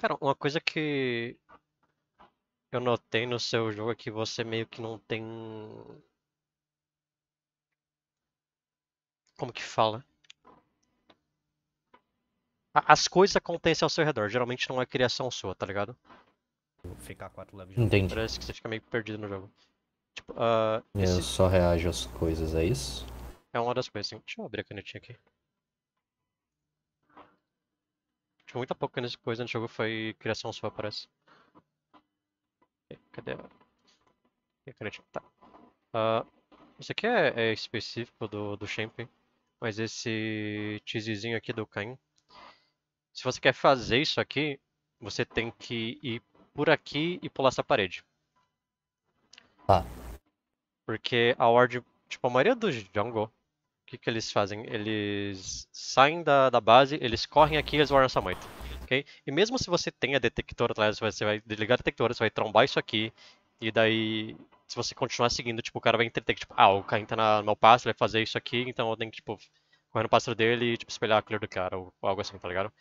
Cara, uma coisa que eu notei no seu jogo é que você meio que não tem. Como que fala? As coisas acontecem ao seu redor, geralmente não é criação sua, tá ligado? Ficar quatro levels. Entendi. Parece que você fica meio perdido no jogo. Tipo, uh, esse... Eu só reajo às coisas, é isso? É uma das coisas, assim. Deixa eu abrir a canetinha aqui. Tipo, muito pouca coisa no jogo foi criação sua, parece. É, cadê? Eu queria tá. Uh, ah, isso aqui é, é, específico do, do Champion, mas esse cheesezinho aqui do Caim. Se você quer fazer isso aqui, você tem que ir por aqui e pular essa parede. Tá. Ah. Porque a ordem, tipo, a maioria dos jungle que, que eles fazem? Eles saem da, da base, eles correm aqui e eles vão essa mãe. Okay? E mesmo se você tem a detectora atrás, você vai desligar a detectora, você vai trombar isso aqui, e daí, se você continuar seguindo, tipo, o cara vai entreter tipo, ah, o cara entra na, no meu passo, ele vai fazer isso aqui, então eu tenho que, tipo, correr no pássaro dele e, tipo, espelhar a clear do cara, ou algo assim, tá ligado?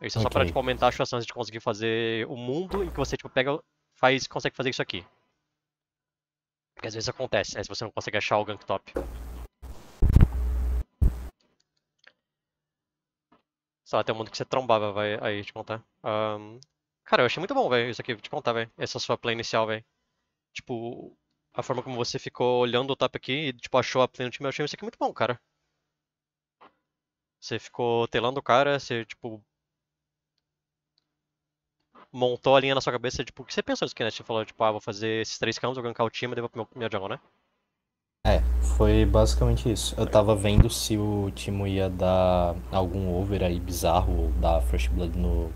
Isso é okay. só pra, tipo, aumentar as suas chances de conseguir fazer o mundo em que você, tipo, pega, faz, consegue fazer isso aqui. Porque às vezes acontece, né? Se você não consegue achar o gank top. sei lá, tem um mundo que você trombava, vai aí te contar. Um, cara, eu achei muito bom, velho, isso aqui, te contar, velho. Essa sua play inicial, velho. Tipo, a forma como você ficou olhando o tap aqui e, tipo, achou a play no time, eu achei isso aqui muito bom, cara. Você ficou telando o cara, você, tipo, montou a linha na sua cabeça, tipo, o que você pensou nisso aqui né? Você falou, tipo, ah, vou fazer esses três campos, vou gankar o time, devo meu meu jungle, né? É, foi basicamente isso. Eu tava vendo se o Timo ia dar algum over aí bizarro ou dar First Blood no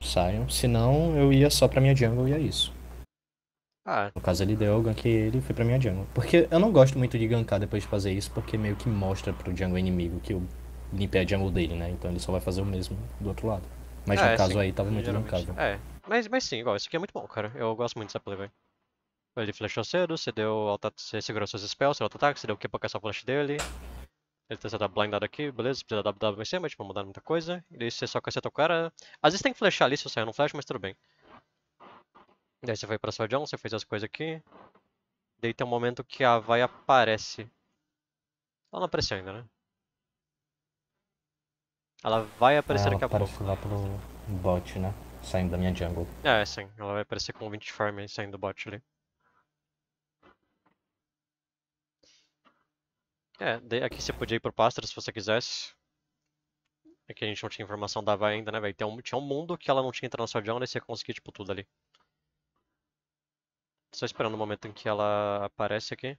Sion. Se não, eu ia só pra minha jungle e é isso. Ah. No caso ele deu, eu ganquei ele e fui pra minha jungle. Porque eu não gosto muito de gankar depois de fazer isso, porque meio que mostra pro jungle inimigo que eu limpei a jungle dele, né? Então ele só vai fazer o mesmo do outro lado. Mas no é, caso sim. aí tava muito gankado. É, mas, mas sim, igual, isso aqui é muito bom, cara. Eu gosto muito dessa play, velho. Ele flechou cedo, você deu alta, você segurou seus spells, seu auto-ataque, você deu o que pra caçar o flash dele. Ele tá sendo blindado aqui, beleza, precisa da WW em cima, tipo, mudar muita coisa. E daí você só caceta o cara. Às vezes tem que flechar ali se você não flash, mas tudo bem. daí você foi pra sua John, você fez as coisas aqui. daí tem um momento que a vai aparece. Ela não apareceu ainda, né? Ela vai aparecer ela daqui a pouco. lá pro bot, né? Saindo da minha jungle. É, sim. Ela vai aparecer com 20 farm saindo do bot ali. É, aqui você podia ir pro Pastor se você quisesse. É que a gente não tinha informação dava ainda, né, velho? Um, tinha um mundo que ela não tinha entrado na sua jungle e você conseguir, tipo, tudo ali. Só esperando o momento em que ela aparece aqui.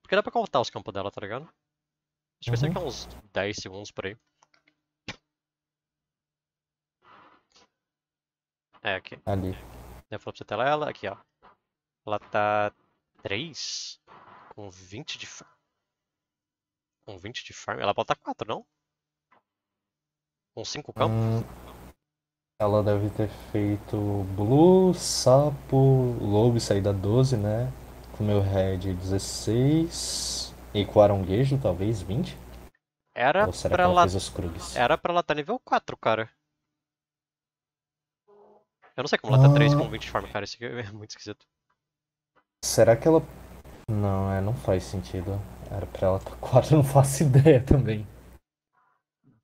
Porque dá pra contar os campos dela, tá ligado? Acho uhum. que vai ser uhum. uns 10 segundos por aí. É, aqui. Ali. Eu falei pra você tela ela, aqui, ó. Ela tá 3? Com 20 de farm. Com 20 de farm? Ela bota 4, não? Com 5 campos? Hum, ela deve ter feito Blue, Sapo, Lobo e saída 12, né? Com meu Red 16. E com Aronguejo, talvez 20? Era Ou será pra ela. ela... Fez os Era pra ela estar tá nível 4, cara. Eu não sei como ela tá 3 ah. com 20 de farm, cara. Isso aqui é muito esquisito. Será que ela não, é, não faz sentido. Era pra ela estar tá quatro, eu não faço ideia também.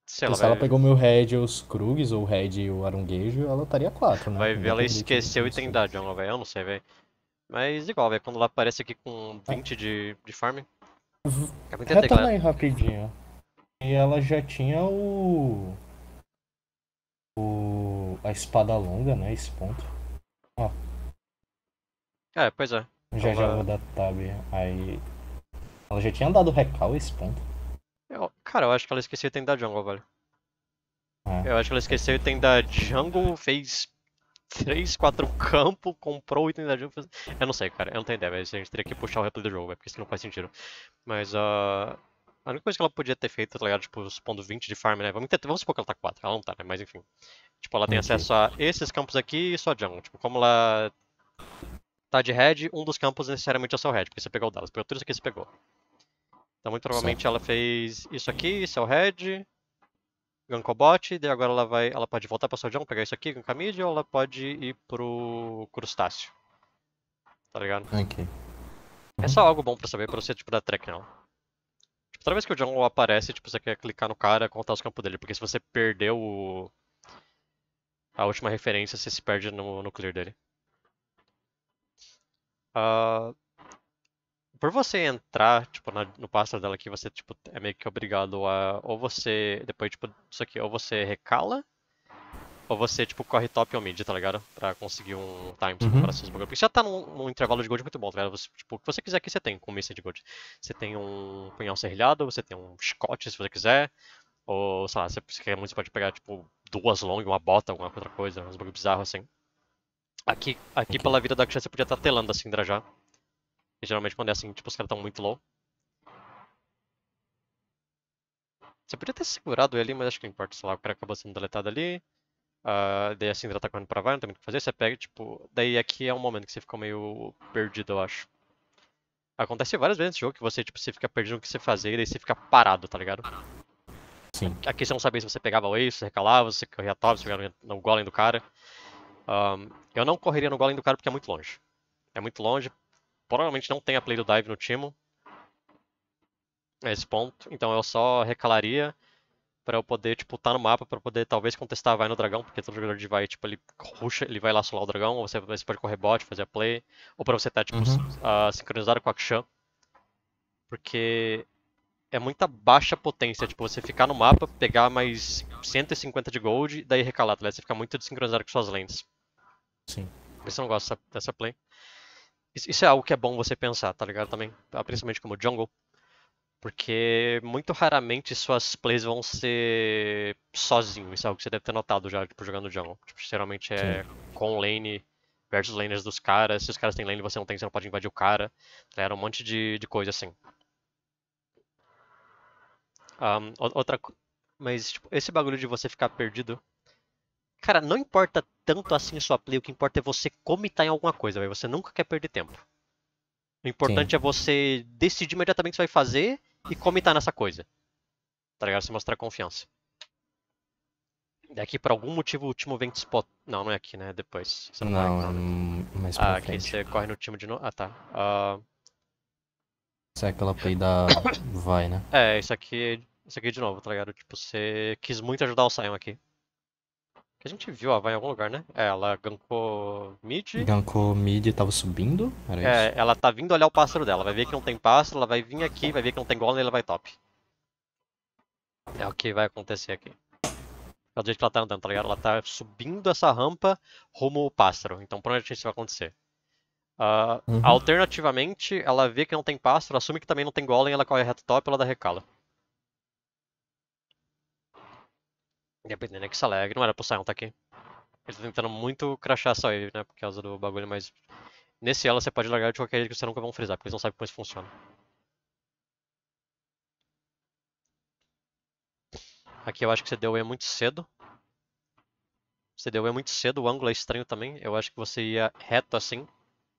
Se ela, ela pegou meu Red e os Krugs, ou o Red e o Aranguejo, ela estaria 4, né? Vai ver, ela esqueceu e tem idade, não, velho. Eu não sei, velho. Mas igual, velho, quando ela aparece aqui com 20 ah. de, de farm. É Reta aí rapidinho. E ela já tinha o. O. A espada longa, né? Esse ponto. Ó. É, pois é. Já ela... já vou dar tab. Aí. Ela já tinha dado recal esse ponto. Eu... Cara, eu acho que ela esqueceu o item da jungle, velho. É. Eu acho que ela esqueceu o item da jungle, fez 3, 4 campo, comprou o item da jungle. Fez... Eu não sei, cara, eu não tenho ideia, A gente teria que puxar o replay do jogo, velho, porque isso não faz sentido. Mas uh... a única coisa que ela podia ter feito, tá ligado? Tipo, supondo 20 de farm, né? Vamos, tentar... Vamos supor que ela tá 4, ela não tá, né? Mas enfim. Tipo, ela tem acesso a esses campos aqui e só jungle. Tipo, como ela tá de head, um dos campos necessariamente é o seu head, porque você pegou o Dallas, pegou tudo isso aqui você pegou. Então muito provavelmente ela fez isso aqui, seu head, Gankobot, daí agora ela vai. Ela pode voltar pra john pegar isso aqui, mid, ou ela pode ir pro Crustáceo. Tá ligado? Ok. É só algo bom pra saber, pra você tipo dar track não. Tipo, toda vez que o John aparece, tipo, você quer clicar no cara e contar os campos dele, porque se você perdeu o... a última referência, você se perde no, no clear dele. Uh, por você entrar, tipo, na, no pássaro dela aqui, você, tipo, é meio que obrigado a... Ou você, depois, tipo, isso aqui, ou você recala, ou você, tipo, corre top ou mid, tá ligado? Pra conseguir um time uhum. pra seus bagulho. Porque você já tá num, num, intervalo de gold muito bom, tá ligado? Você, tipo, o que você quiser aqui, você tem com missa de gold. Você tem um punhal serrilhado, você tem um chicote, se você quiser. Ou, sei lá, você quer muito, você pode pegar, tipo, duas longas, uma bota, alguma outra coisa, uns bagulho bizarro, assim. Aqui, aqui okay. pela vida da Aksha, você podia estar telando a assim, Syndra já. E, geralmente quando é assim, tipo, os caras estão muito low. Você podia ter segurado ele, mas acho que não importa, sei lá, o cara acabou sendo deletado ali. Uh, daí a Syndra tá correndo pra vai não tem muito o que fazer, você pega, tipo... Daí aqui é, é um momento que você ficou meio perdido, eu acho. Acontece várias vezes nesse jogo que você, tipo, você fica perdido no que você fazer e daí você fica parado, tá ligado? Sim. Aqui você não sabia se você pegava o Ace, você recalava, se você corria top, se pegava no Golem do cara. Um, eu não correria no Golem do cara porque é muito longe. É muito longe. Provavelmente não tem a play do dive no time. Esse ponto. Então eu só recalaria para eu poder, tipo, tá no mapa para poder talvez contestar vai no dragão, porque todo jogador de vai, tipo, ele ruxa, ele vai lá solar o dragão, ou você, você pode correr bot, fazer a play, ou para você estar, tá, tipo, uhum. uh, sincronizado com a Kshan. Porque é muita baixa potência. Tipo, você ficar no mapa, pegar mais 150 de gold, e daí recalar, tá ligado? Você fica muito desincronizado com suas lanes. Sim. Você não gosta dessa, dessa play. Isso é algo que é bom você pensar, tá ligado? Também, ah, principalmente como jungle. Porque muito raramente suas plays vão ser sozinho. Isso é algo que você deve ter notado já, tipo, jogando jungle. Tipo, geralmente é Sim. com lane versus laners dos caras. Se os caras têm lane, você não tem, você não pode invadir o cara. Era um monte de, de coisa assim. Um, outra Mas, tipo, esse bagulho de você ficar perdido. Cara, não importa tanto assim a sua play, o que importa é você comitar em alguma coisa, Você nunca quer perder tempo. O importante Sim. é você decidir imediatamente o que você vai fazer e comitar nessa coisa. Tá ligado? Você mostrar confiança. Daqui é por algum motivo o último vem te spot. Não, não é aqui, né? Depois. Você não, não, vai, é né? hum, mais Ah, frente. aqui você corre no time de novo. Ah, tá. Uh... Isso é aquela play da. vai, né? É, isso aqui é isso aqui de novo, tá ligado? Tipo, você quis muito ajudar o Sion aqui. Que a gente viu a Vai em algum lugar, né? É, ela gankou mid. Gankou mid e tava subindo? Era é, isso? ela tá vindo olhar o pássaro dela. Vai ver que não tem pássaro, ela vai vir aqui, vai ver que não tem golem e ela vai top. É o que vai acontecer aqui. É o jeito que ela tá andando, tá ligado? Ela tá subindo essa rampa rumo ao pássaro. Então provavelmente isso vai acontecer. Uh, uhum. Alternativamente, ela vê que não tem pássaro, assume que também não tem golem, ela corre reto top e ela dá recala. Dependendo é que Saleg. Não era pro Sion tá aqui. Ele tá tentando muito crachar só ele, né? Por causa do bagulho, mas. Nesse ela você pode largar de qualquer jeito que você nunca vão frisar, porque eles não sabem como isso funciona. Aqui eu acho que você deu E muito cedo. Você deu E muito cedo, o ângulo é estranho também. Eu acho que você ia reto assim.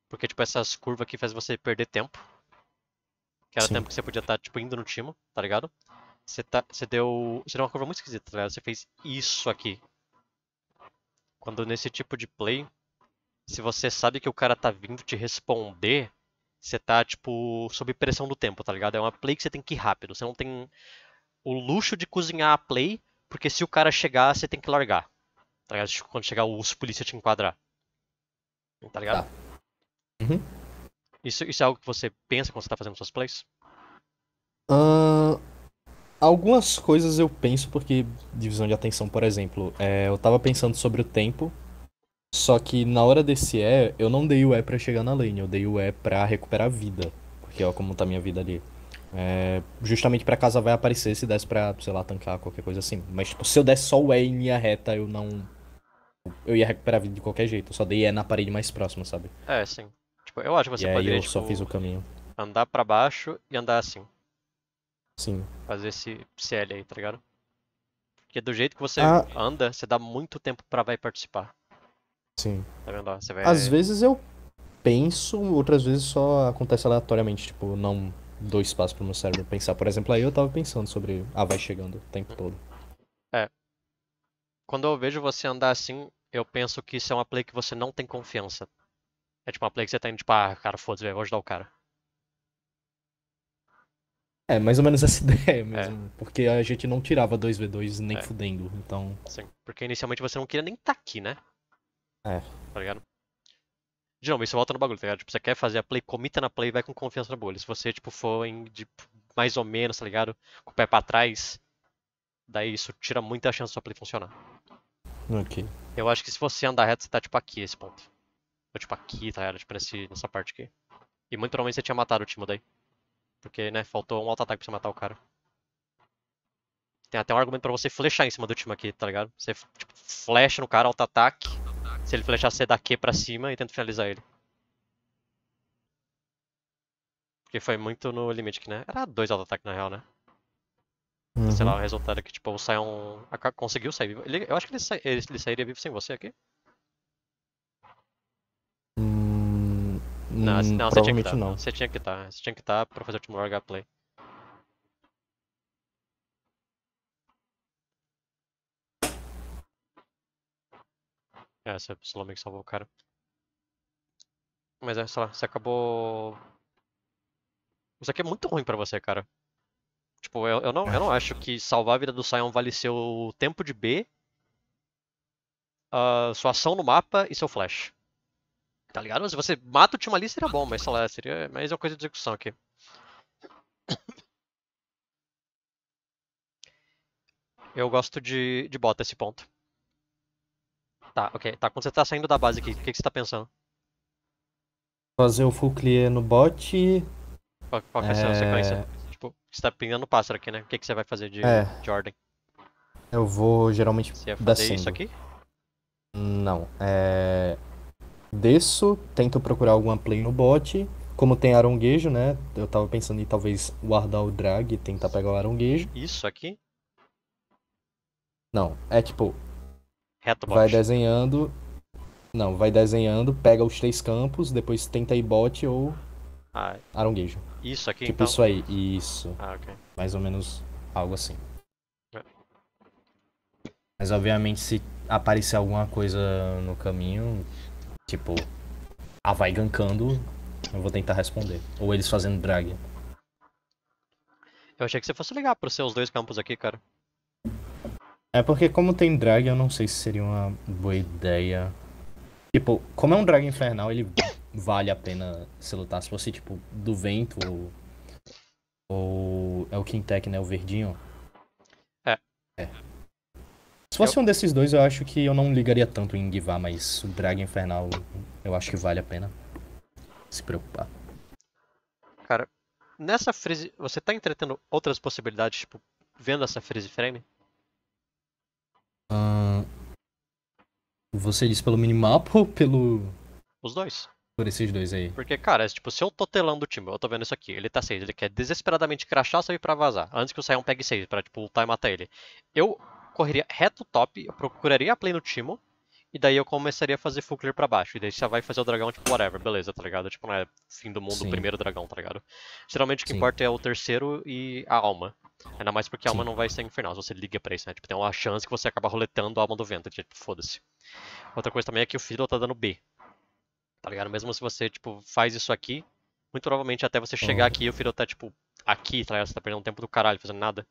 Porque, tipo, essas curvas aqui fazem você perder tempo. Que era Sim. tempo que você podia estar, tá, tipo, indo no timo, tá ligado? Você tá, deu, você deu uma curva muito esquisita, tá ligado? Você fez isso aqui. Quando nesse tipo de play, se você sabe que o cara tá vindo te responder, você tá, tipo, sob pressão do tempo, tá ligado? É uma play que você tem que ir rápido. Você não tem o luxo de cozinhar a play, porque se o cara chegar, você tem que largar. Tá ligado? Tipo, quando chegar os polícia te enquadrar. Tá ligado? Tá. Uhum. Isso, isso é algo que você pensa quando você tá fazendo suas plays? Uh, Algumas coisas eu penso, porque divisão de atenção, por exemplo, é, eu tava pensando sobre o tempo, só que na hora desse E, é, eu não dei o E é pra chegar na lane, eu dei o E é pra recuperar a vida, porque ó como tá minha vida ali. É, justamente pra casa vai aparecer se desse pra, sei lá, tancar, qualquer coisa assim. Mas, tipo, se eu desse só o E em linha reta, eu não. Eu ia recuperar a vida de qualquer jeito, eu só dei E na parede mais próxima, sabe? É, sim. Tipo, eu acho que você e poderia. Aí eu tipo, só fiz o caminho. Andar pra baixo e andar assim. Sim. Fazer esse CL aí, tá ligado? Porque do jeito que você ah. anda, você dá muito tempo pra vai participar. Sim. Tá vendo? Ó, você vai... Às vezes eu penso, outras vezes só acontece aleatoriamente, tipo, não dou espaço pro meu cérebro pensar. Por exemplo, aí eu tava pensando sobre. Ah, vai chegando o tempo todo. É. Quando eu vejo você andar assim, eu penso que isso é uma play que você não tem confiança. É tipo uma play que você tá indo, tipo, ah, cara, foda-se, vou ajudar o cara. É, mais ou menos essa ideia é. mesmo. É. Porque a gente não tirava 2v2 nem é. fudendo, então. Sim, porque inicialmente você não queria nem tá aqui, né? É. Tá ligado? De novo, isso volta no bagulho, tá ligado? Tipo, você quer fazer a play, comita na play e vai com confiança na bolha. Se você, tipo, for em, de, tipo, mais ou menos, tá ligado? Com o pé pra trás, daí isso tira muita chance da sua play funcionar. Ok. Eu acho que se você andar reto, você tá, tipo, aqui, esse ponto. Ou, tipo, aqui, tá ligado? Tipo, nesse, nessa parte aqui. E muito provavelmente você tinha matado o time daí. Porque, né, faltou um auto-ataque pra você matar o cara. Tem até um argumento pra você flechar em cima do time aqui, tá ligado? Você, tipo, flecha no cara, auto-ataque. Se ele flechar, você dá Q pra cima e tenta finalizar ele. Porque foi muito no limite aqui né? Era dois auto-ataques na real, né? Uhum. Sei lá, uhum. o resultado é que, tipo, o um... Conseguiu sair vivo. Ele... Eu acho que ele, sa... ele sairia vivo sem você aqui. Não, hum, não, você tinha que estar. Não. Você tinha que estar. Você tinha que estar pra fazer o último H play. É, você precisa meio que salvou o cara. Mas é, sei lá, você acabou. Isso aqui é muito ruim pra você, cara. Tipo, eu, eu, não, eu não acho que salvar a vida do Sion vale seu tempo de B, uh, sua ação no mapa e seu flash. Tá ligado? Se você mata o time ali, seria bom, mas sei lá, seria mais uma coisa de execução aqui. Eu gosto de, de bota esse ponto. Tá, ok. Tá, quando você tá saindo da base aqui, o que, que você tá pensando? Fazer o full clear no bot Qual, qual que é a é. sequência? Tipo, você tá pingando o pássaro aqui, né? O que, que você vai fazer de, é. de ordem? Eu vou geralmente Você ia fazer descendo. isso aqui? Não, é desço, tento procurar alguma play no bot. Como tem aronguejo, né? Eu tava pensando em talvez guardar o drag e tentar pegar o aronguejo. Isso aqui? Não, é tipo. Reto bot. Vai desenhando. Não, vai desenhando, pega os três campos, depois tenta ir bot ou. Ah, aronguejo. Isso aqui Tipo então? isso aí, isso. Ah, ok. Mais ou menos algo assim. É. Mas obviamente se aparecer alguma coisa no caminho, Tipo, ah, vai gankando, eu vou tentar responder. Ou eles fazendo drag. Eu achei que você fosse ligar pros seus dois campos aqui, cara. É porque como tem drag, eu não sei se seria uma boa ideia. Tipo, como é um drag infernal, ele vale a pena se lutar. Se fosse, tipo, do vento ou... ou... É o Quintec, né? O verdinho. É. É. Se fosse um desses dois, eu acho que eu não ligaria tanto em Givar, mas o Dragon Infernal eu acho que vale a pena se preocupar. Cara, nessa freeze, você tá entretendo outras possibilidades, tipo, vendo essa freeze frame? Uh, você diz pelo minimap ou pelo. Os dois. Por esses dois aí. Porque, cara, tipo, se eu tô telando o time, eu tô vendo isso aqui, ele tá 6, ele quer desesperadamente crachar, sair pra vazar, antes que o Saiyan pegue 6, pra, tipo, lutar e matar ele. Eu correria reto top, eu procuraria a play no Timo, e daí eu começaria a fazer full clear pra baixo. E daí você vai fazer o dragão, tipo, whatever, beleza, tá ligado? Tipo, não é fim do mundo Sim. primeiro dragão, tá ligado? Geralmente o que Sim. importa é o terceiro e a alma. Ainda mais porque a alma Sim. não vai ser infernal, se você liga pra isso, né? Tipo, tem uma chance que você acaba roletando a alma do vento, tipo, foda-se. Outra coisa também é que o Fiddle tá dando B. Tá ligado? Mesmo se você, tipo, faz isso aqui, muito provavelmente até você chegar aqui e o Fiddle tá, tipo, aqui, tá ligado? Você tá perdendo tempo do caralho fazendo nada.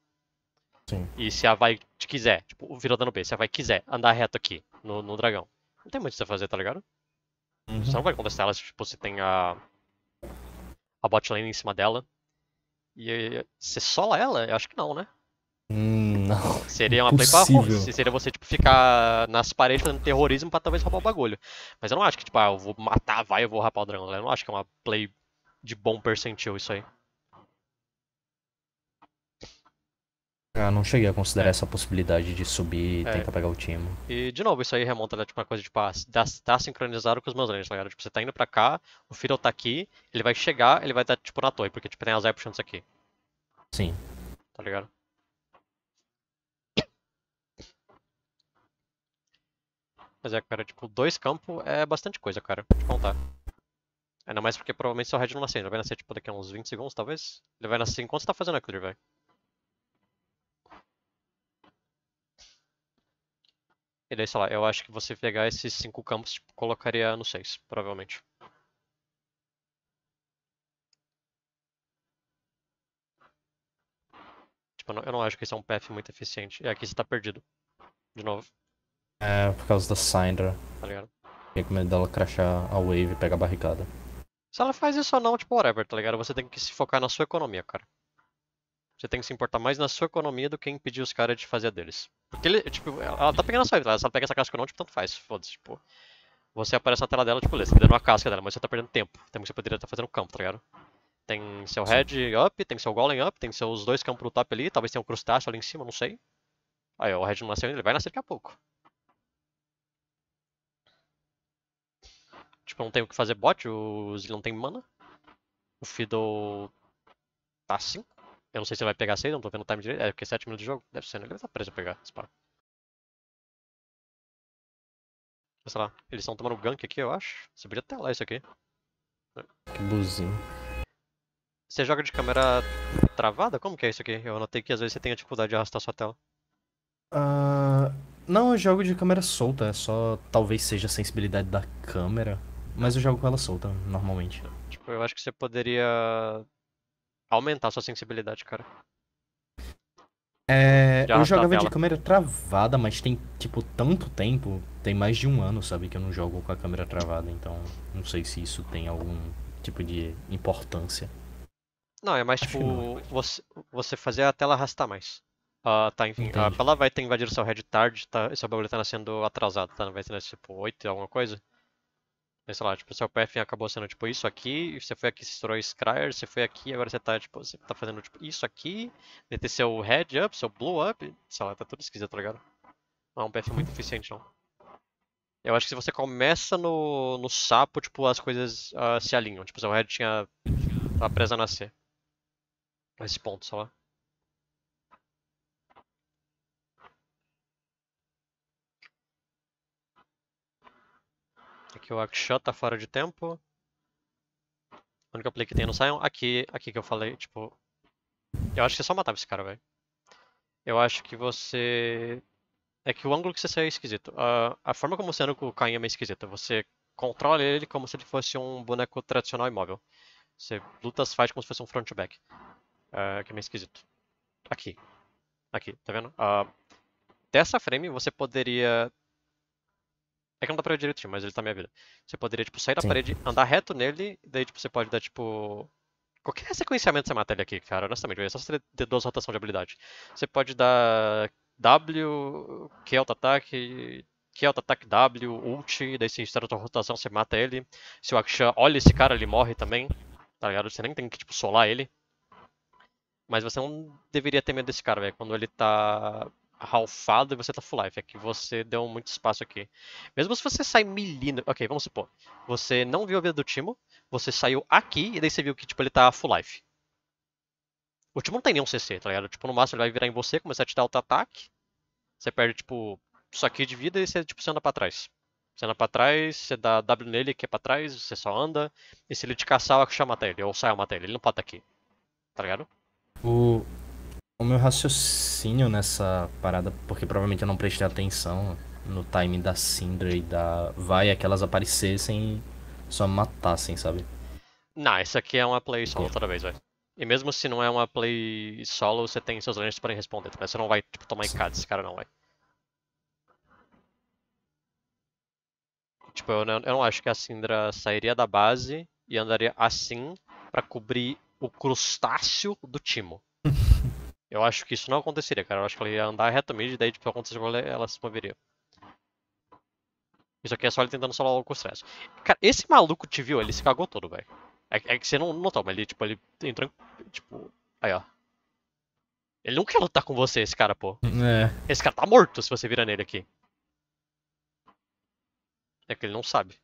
Sim. E se a vai quiser, tipo, virou dano B, se a vai quiser andar reto aqui no, no dragão, não tem muito o que você fazer, tá ligado? Uhum. Você não vai contestar ela tipo, se tipo, você tem a, a bot lane em cima dela. E você sola ela? Eu acho que não, né? Hum, não. Seria uma Impossível. play pra Seria você, tipo, ficar nas paredes fazendo terrorismo pra talvez roubar o bagulho. Mas eu não acho que, tipo, ah, eu vou matar, vai, eu vou rapar o dragão. Eu não acho que é uma play de bom percentil isso aí. Eu ah, não cheguei a considerar é. essa possibilidade de subir e é. tentar pegar o time. E, de novo, isso aí remonta né, tipo, uma coisa de, tipo, tá, tá sincronizado com os meus lanes, tá ligado? Tipo, você tá indo pra cá, o Fiddle tá aqui, ele vai chegar, ele vai estar, tá, tipo, na torre, porque, tipo, tem as options aqui. Sim. Tá ligado? Mas é, cara, tipo, dois campos é bastante coisa, cara, pra te contar. Ainda mais porque provavelmente seu Red não nasceu ele vai nascer, tipo, daqui a uns 20 segundos, talvez. Ele vai nascer enquanto você tá fazendo a clear, velho. E daí, sei lá, eu acho que você pegar esses cinco campos, tipo, colocaria no seis provavelmente. Tipo, eu não, eu não acho que esse é um path muito eficiente. E é, aqui você tá perdido. De novo. É, por causa da Syndra. Tá ligado? Fiquei com medo dela crashar a wave e pegar a barricada. Se ela faz isso ou não, tipo, whatever, tá ligado? Você tem que se focar na sua economia, cara. Você tem que se importar mais na sua economia do que impedir os caras de fazer a deles. Porque ele, tipo, ela tá pegando a sua vida, ela só pega essa casca ou não, tipo, tanto faz, foda-se, tipo. Você aparece na tela dela, tipo, você tá dando uma casca dela, mas você tá perdendo tempo. Tem que você poderia estar tá fazendo campo, tá ligado? Tem seu head up, tem seu golem up, tem seus dois campos do top ali, talvez tenha um crustáceo ali em cima, não sei. Aí, ó, o head não nasceu ainda, ele vai nascer daqui a pouco. Tipo, não tem o que fazer bot, o Zillion tem mana. O Fiddle tá 5. Eu não sei se vai pegar 6, não tô vendo o time direito. É, porque 7 minutos de jogo. Deve ser, né? Ele deve estar tá preso a pegar esse par. Sei lá, eles estão tomando gank aqui, eu acho. Você podia lá isso aqui. Que buzinho. Você joga de câmera travada? Como que é isso aqui? Eu notei que às vezes você tem a dificuldade de arrastar sua tela. Uh, não, eu jogo de câmera solta. É só talvez seja a sensibilidade da câmera. Mas eu jogo com ela solta, normalmente. Tipo, eu acho que você poderia aumentar sua sensibilidade, cara. É, Já eu jogava de câmera travada, mas tem, tipo, tanto tempo, tem mais de um ano, sabe, que eu não jogo com a câmera travada, então não sei se isso tem algum tipo de importância. Não, é mais Acho tipo você, você fazer a tela arrastar mais. Uh, tá, enfim, a tela vai ter invadido seu head tarde, tá, seu bagulho tá nascendo atrasado, tá? Vai ter, tipo, 8 alguma coisa sei lá, tipo, seu path acabou sendo tipo isso aqui, você foi aqui, se estourou o Scryer, você foi aqui, agora você tá, tipo, você tá fazendo tipo, isso aqui, deve ter seu head up, seu blow up, sei lá, tá tudo esquisito, tá ligado? Não é um path muito eficiente, não. Eu acho que se você começa no, no sapo, tipo, as coisas uh, se alinham. Tipo, seu head tinha. Tava tá presa a nascer. Esse ponto, sei lá. que o Akshat tá fora de tempo. A única play que tem no Sion. Aqui, aqui que eu falei, tipo... Eu acho que você é só matava esse cara, velho. Eu acho que você... É que o ângulo que você saiu é esquisito. a forma como você anda com o Kain é meio esquisita. Você controla ele como se ele fosse um boneco tradicional imóvel. Você luta as fights como se fosse um front back Uh, que é meio esquisito. Aqui. Aqui, tá vendo? Uh, dessa frame você poderia é que não dá pra ver direitinho, mas ele tá minha vida. Você poderia, tipo, sair da Sim. parede, andar reto nele, daí, tipo, você pode dar, tipo. Qualquer sequenciamento você mata ele aqui, cara, honestamente. É só você ter duas rotações de habilidade. Você pode dar W, que é auto-ataque, que é auto-ataque W, ult, daí se estoura a sua rotação, você mata ele. Se o Akshan olha esse cara, ele morre também. Tá ligado? Você nem tem que, tipo, solar ele. Mas você não deveria ter medo desse cara, velho. Quando ele tá ralfado e você tá full life. É que você deu muito espaço aqui. Mesmo se você sai milindo. Ok, vamos supor. Você não viu a vida do Timo, você saiu aqui e daí você viu que tipo, ele tá full life. O Timo não tem nenhum CC, tá ligado? Tipo, no máximo ele vai virar em você, começar a te dar auto-ataque. Você perde, tipo, isso aqui de vida e você, tipo, você anda pra trás. Você anda pra trás, você dá W nele que é pra trás, você só anda. E se ele te caçar, o Akusha mata ele, ou sai a mata ele. Ele não pode estar tá aqui. Tá ligado? O, o meu raciocínio nessa parada, porque provavelmente eu não prestei atenção no timing da Syndra e da Vai, é que elas aparecessem e só matassem, sabe? Não, essa aqui é uma play solo toda vez, velho. E mesmo se não é uma play solo, você tem seus agentes para responder, tá? Você não vai tipo, tomar encada esse cara não, vai. Tipo, eu não, eu não acho que a Syndra sairia da base e andaria assim para cobrir o crustáceo do Timo. Eu acho que isso não aconteceria, cara. Eu acho que ela ia andar retamente, daí tipo, acontecer ela, ela se moveria. Isso aqui é só ele tentando solar o processo. Cara, esse maluco te viu, ele se cagou todo, velho. É, é, que você não notou, mas ele, tipo, ele entrou, tipo... Aí, ó. Ele não quer lutar com você, esse cara, pô. É. Esse cara tá morto se você virar nele aqui. É que ele não sabe.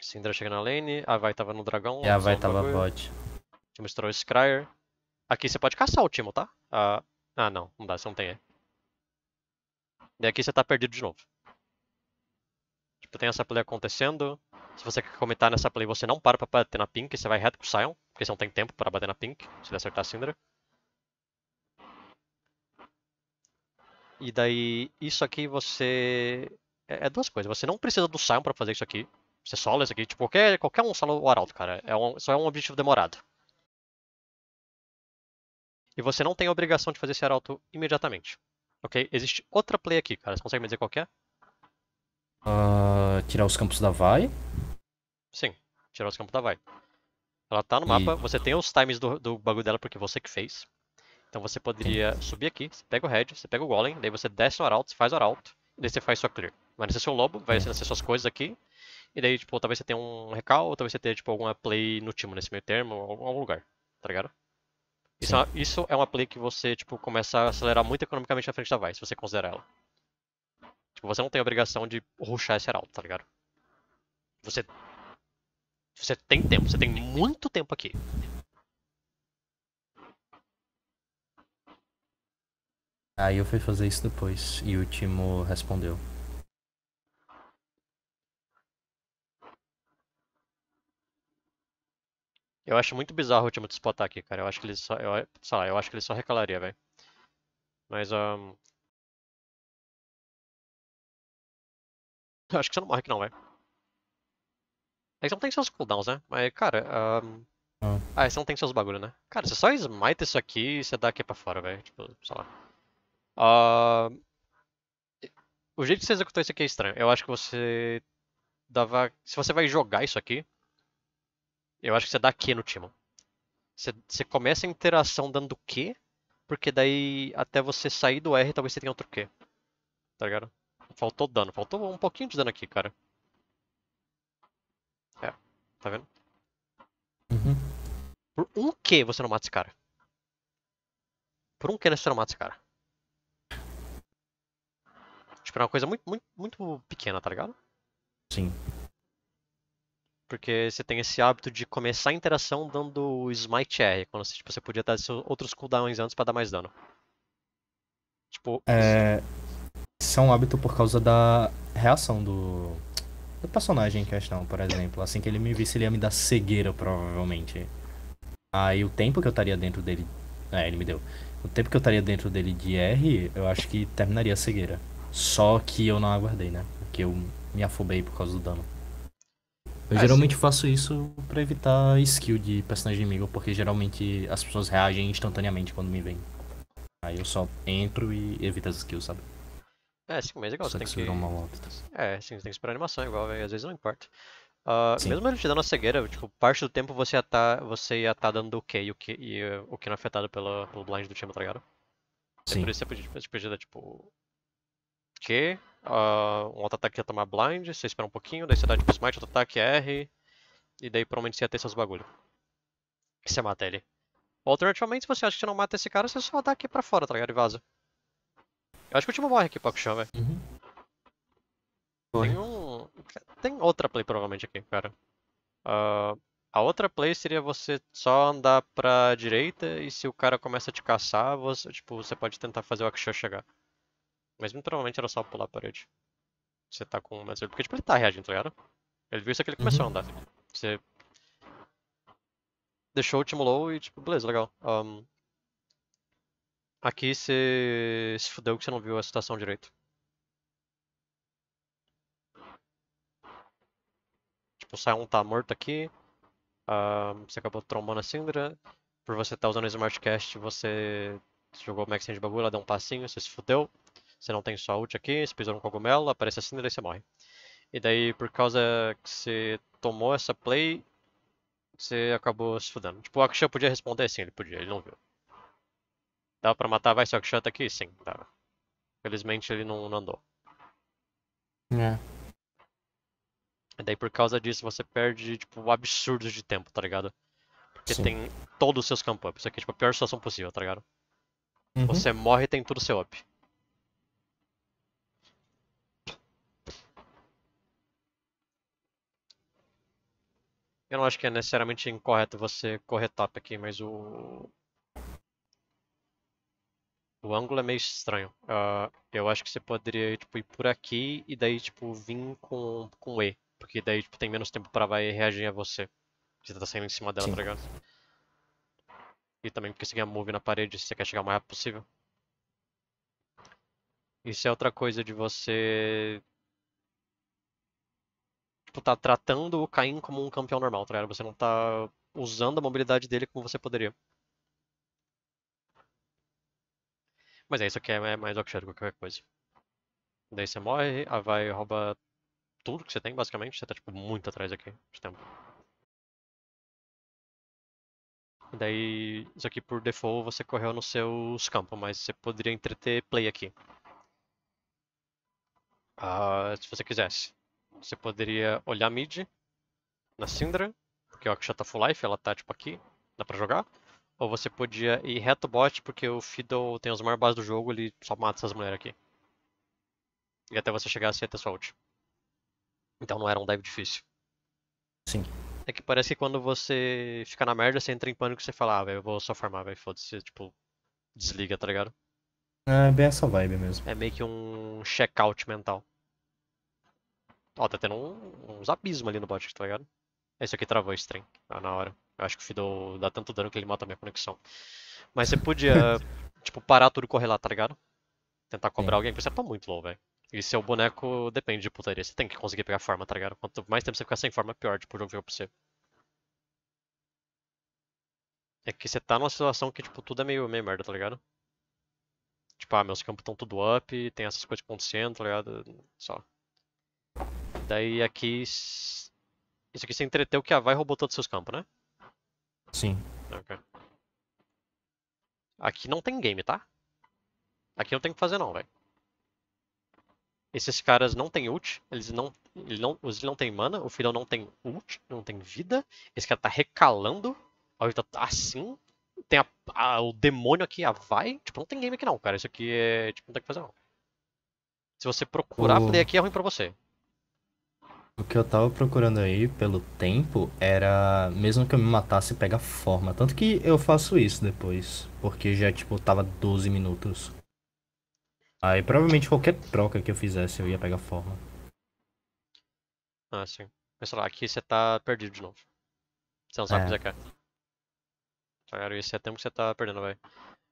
Sindra chega na lane, a Vai tava no dragão. E a Vai tava bot. Timo o Scryer. Aqui você pode caçar o Timo, tá? Ah, ah não, não dá, você não tem ele. E aqui você tá perdido de novo. Tipo, tem essa play acontecendo. Se você quer comentar nessa play, você não para pra bater na pink, você vai reto com o Sion, porque você não tem tempo pra bater na pink, se ele acertar a Syndra. E daí, isso aqui você... É, é, duas coisas, você não precisa do Sion pra fazer isso aqui. Você solo isso aqui, tipo, qualquer, qualquer um solo o Arauto, cara. É um, só é um objetivo demorado. E você não tem a obrigação de fazer esse arauto imediatamente. Ok? Existe outra play aqui, cara. Você consegue me dizer qual é? Uh, tirar os campos da Vai? Sim, tirar os campos da Vai. Ela tá no mapa, você tem os times do, do bagulho dela porque você que fez. Então você poderia Sim. subir aqui, você pega o Red, você pega o Golem, daí você desce no Arauto, você faz o Arauto, daí você faz sua clear. Vai nascer seu é lobo, vai nascer suas coisas aqui, e daí, tipo, talvez você tenha um recal, ou talvez você tenha, tipo, alguma play no time nesse meio termo, ou algum lugar, tá ligado? Isso é, uma, isso é, uma play que você, tipo, começa a acelerar muito economicamente na frente da vai se você considerar ela. Tipo, você não tem obrigação de ruxar esse heraldo, tá ligado? Você. Você tem tempo, você tem muito tempo aqui. Aí eu fui fazer isso depois e o Timo respondeu. Eu acho muito bizarro o time de Spot aqui, cara. Eu acho que ele só. Eu, sei lá, eu acho que ele só recalaria, velho. Mas. Um... Acho que você não morre aqui não, velho. É que você não tem seus cooldowns, né? Mas, cara. Um... Ah. ah, você não tem seus bagulho, né? Cara, você só smite isso aqui e você dá aqui pra fora, velho. Tipo, sei lá. Uh... O jeito que você executou isso aqui é estranho. Eu acho que você. Dava... Se você vai jogar isso aqui, eu acho que você dá Q no Timon. Você, você começa a interação dando Q, porque daí até você sair do R talvez você tenha outro Q. Tá ligado? Faltou dano, faltou um pouquinho de dano aqui, cara. É, tá vendo? Uhum. Por um Q você não mata esse cara. Por um Q você não mata esse cara. Tipo, é uma coisa muito, muito, muito pequena, tá ligado? Sim. Porque você tem esse hábito de começar a interação dando o Smite R, quando você, tipo, você podia dar outros cooldowns antes para dar mais dano. Tipo. É. Isso é um hábito por causa da reação do. do personagem em questão, por exemplo. Assim que ele me visse, ele ia me dar cegueira, provavelmente. Aí o tempo que eu estaria dentro dele. É, ele me deu. O tempo que eu estaria dentro dele de R, eu acho que terminaria a cegueira. Só que eu não aguardei, né? Porque eu me afobei por causa do dano. Eu é geralmente assim. faço isso para evitar skill de personagem inimigo, porque geralmente as pessoas reagem instantaneamente quando me vêm. Aí eu só entro e evito as skills, sabe? É, sim, mas é igual, só você tem que... que... Uma volta, tá? É, sim, você tem que esperar a animação igual, véio. às vezes não importa. Uh, mesmo ele te dando a cegueira, tipo, parte do tempo você ia tá, você ia tá dando o que e o que, e, o que não é afetado pela, pelo blind do time, tá ligado? Sim. É por isso que você podia, você podia dar, tipo, Q, Uh, um auto-ataque ia tomar blind, você espera um pouquinho, daí você dá tipo smite, auto-ataque, R, e daí provavelmente você ia ter seus bagulho. E você mata ele. Alternativamente, se você acha que você não mata esse cara, você só dá aqui pra fora, tá ligado? E vaza. Eu acho que o time morre aqui, Pakushan, velho. Uhum. Tem um... Tem outra play provavelmente aqui, cara. Uh, a outra play seria você só andar pra direita e se o cara começa a te caçar, você, tipo, você pode tentar fazer o Akushan chegar. Mas muito provavelmente era só pular a parede. Você tá com mais. Porque tipo, ele tá reagindo, tá ligado? Ele viu isso aqui, ele começou uhum. a andar. Você. Deixou o último low e tipo, beleza, legal. Um... Aqui você se fudeu que você não viu a situação direito. Tipo, o Sion tá morto aqui. Um... você acabou trombando a Syndra. Por você estar tá usando o Smartcast, você jogou o Max de bagulho, ela deu um passinho, você se fudeu. Você não tem sua ult aqui, você pisou um cogumelo, aparece assim e daí você morre. E daí, por causa que você tomou essa play, você acabou se fudendo. Tipo, o Akshan podia responder sim, ele podia, ele não viu. Dava pra matar, vai, seu Akshan tá aqui? Sim, tá. Felizmente ele não, não andou. É. E daí por causa disso você perde, tipo, absurdos de tempo, tá ligado? Porque sim. tem todos os seus camp-ups. Isso aqui é tipo, a pior situação possível, tá ligado? Uhum. Você morre e tem tudo seu up. Eu não acho que é necessariamente incorreto você correr top aqui, mas o... O ângulo é meio estranho. Uh, eu acho que você poderia tipo, ir por aqui e daí tipo vir com, com E. Porque daí tipo, tem menos tempo pra vai reagir a você. Você tá saindo em cima dela, Sim. tá ligado? E também porque você quer move na parede se você quer chegar o mais rápido possível. Isso é outra coisa de você tipo, tá tratando o Caim como um campeão normal, tá ligado? Você não tá usando a mobilidade dele como você poderia. Mas é, isso aqui é, é mais Dark que qualquer coisa. Daí você morre, a vai rouba tudo que você tem, basicamente. Você tá, tipo, muito atrás aqui de tempo. Daí, isso aqui por default você correu nos seus campos, mas você poderia entreter play aqui. Uh, se você quisesse. Você poderia olhar mid na Syndra, porque o Akisha tá full life, ela tá tipo aqui, dá pra jogar. Ou você podia ir reto bot, porque o Fiddle tem as maiores bases do jogo, ele só mata essas mulheres aqui. E até você chegar assim até sua ult. Então não era um dive difícil. Sim. É que parece que quando você fica na merda, você entra em pânico e você fala, ah, velho, eu vou só farmar, velho, foda-se, tipo, desliga, tá ligado? É bem essa vibe mesmo. É meio que um check-out mental. Ó, tá tendo um, uns abismos ali no bot, tá ligado? Esse aqui travou o stream ah, na hora. Eu acho que o Fido dá tanto dano que ele mata a minha conexão. Mas você podia, tipo, parar tudo e correr lá, tá ligado? Tentar cobrar alguém, porque você tá muito low, velho. E seu boneco depende de putaria. Você tem que conseguir pegar forma, tá ligado? Quanto mais tempo você ficar sem forma, é pior, tipo, o jogo fica pra você. É que você tá numa situação que, tipo, tudo é meio, meio merda, tá ligado? Tipo, ah, meus campos estão tudo up, tem essas coisas acontecendo, tá ligado? Só. Daí aqui. Isso aqui você entreteu que a Vai roubou todos os seus campos, né? Sim. Ok. Aqui não tem game, tá? Aqui não tem o que fazer não, velho. Esses caras não tem ult, eles não, ele não, os não tem mana, o filhão não tem ult, não tem vida. Esse cara tá recalando, olha tá assim. Tem a, a, o demônio aqui, a vai. Tipo, não tem game aqui não, cara. Isso aqui é. Tipo, não tem o que fazer não. Se você procurar o... play aqui, é ruim pra você. O que eu tava procurando aí pelo tempo era mesmo que eu me matasse pega forma. Tanto que eu faço isso depois, porque já tipo tava 12 minutos. Aí provavelmente qualquer troca que eu fizesse eu ia pegar forma. Ah, sim. Mas sei lá, aqui você tá perdido de novo. Você não sabe você é. é quer. É. Tá, cara, esse é tempo que você tá perdendo, velho.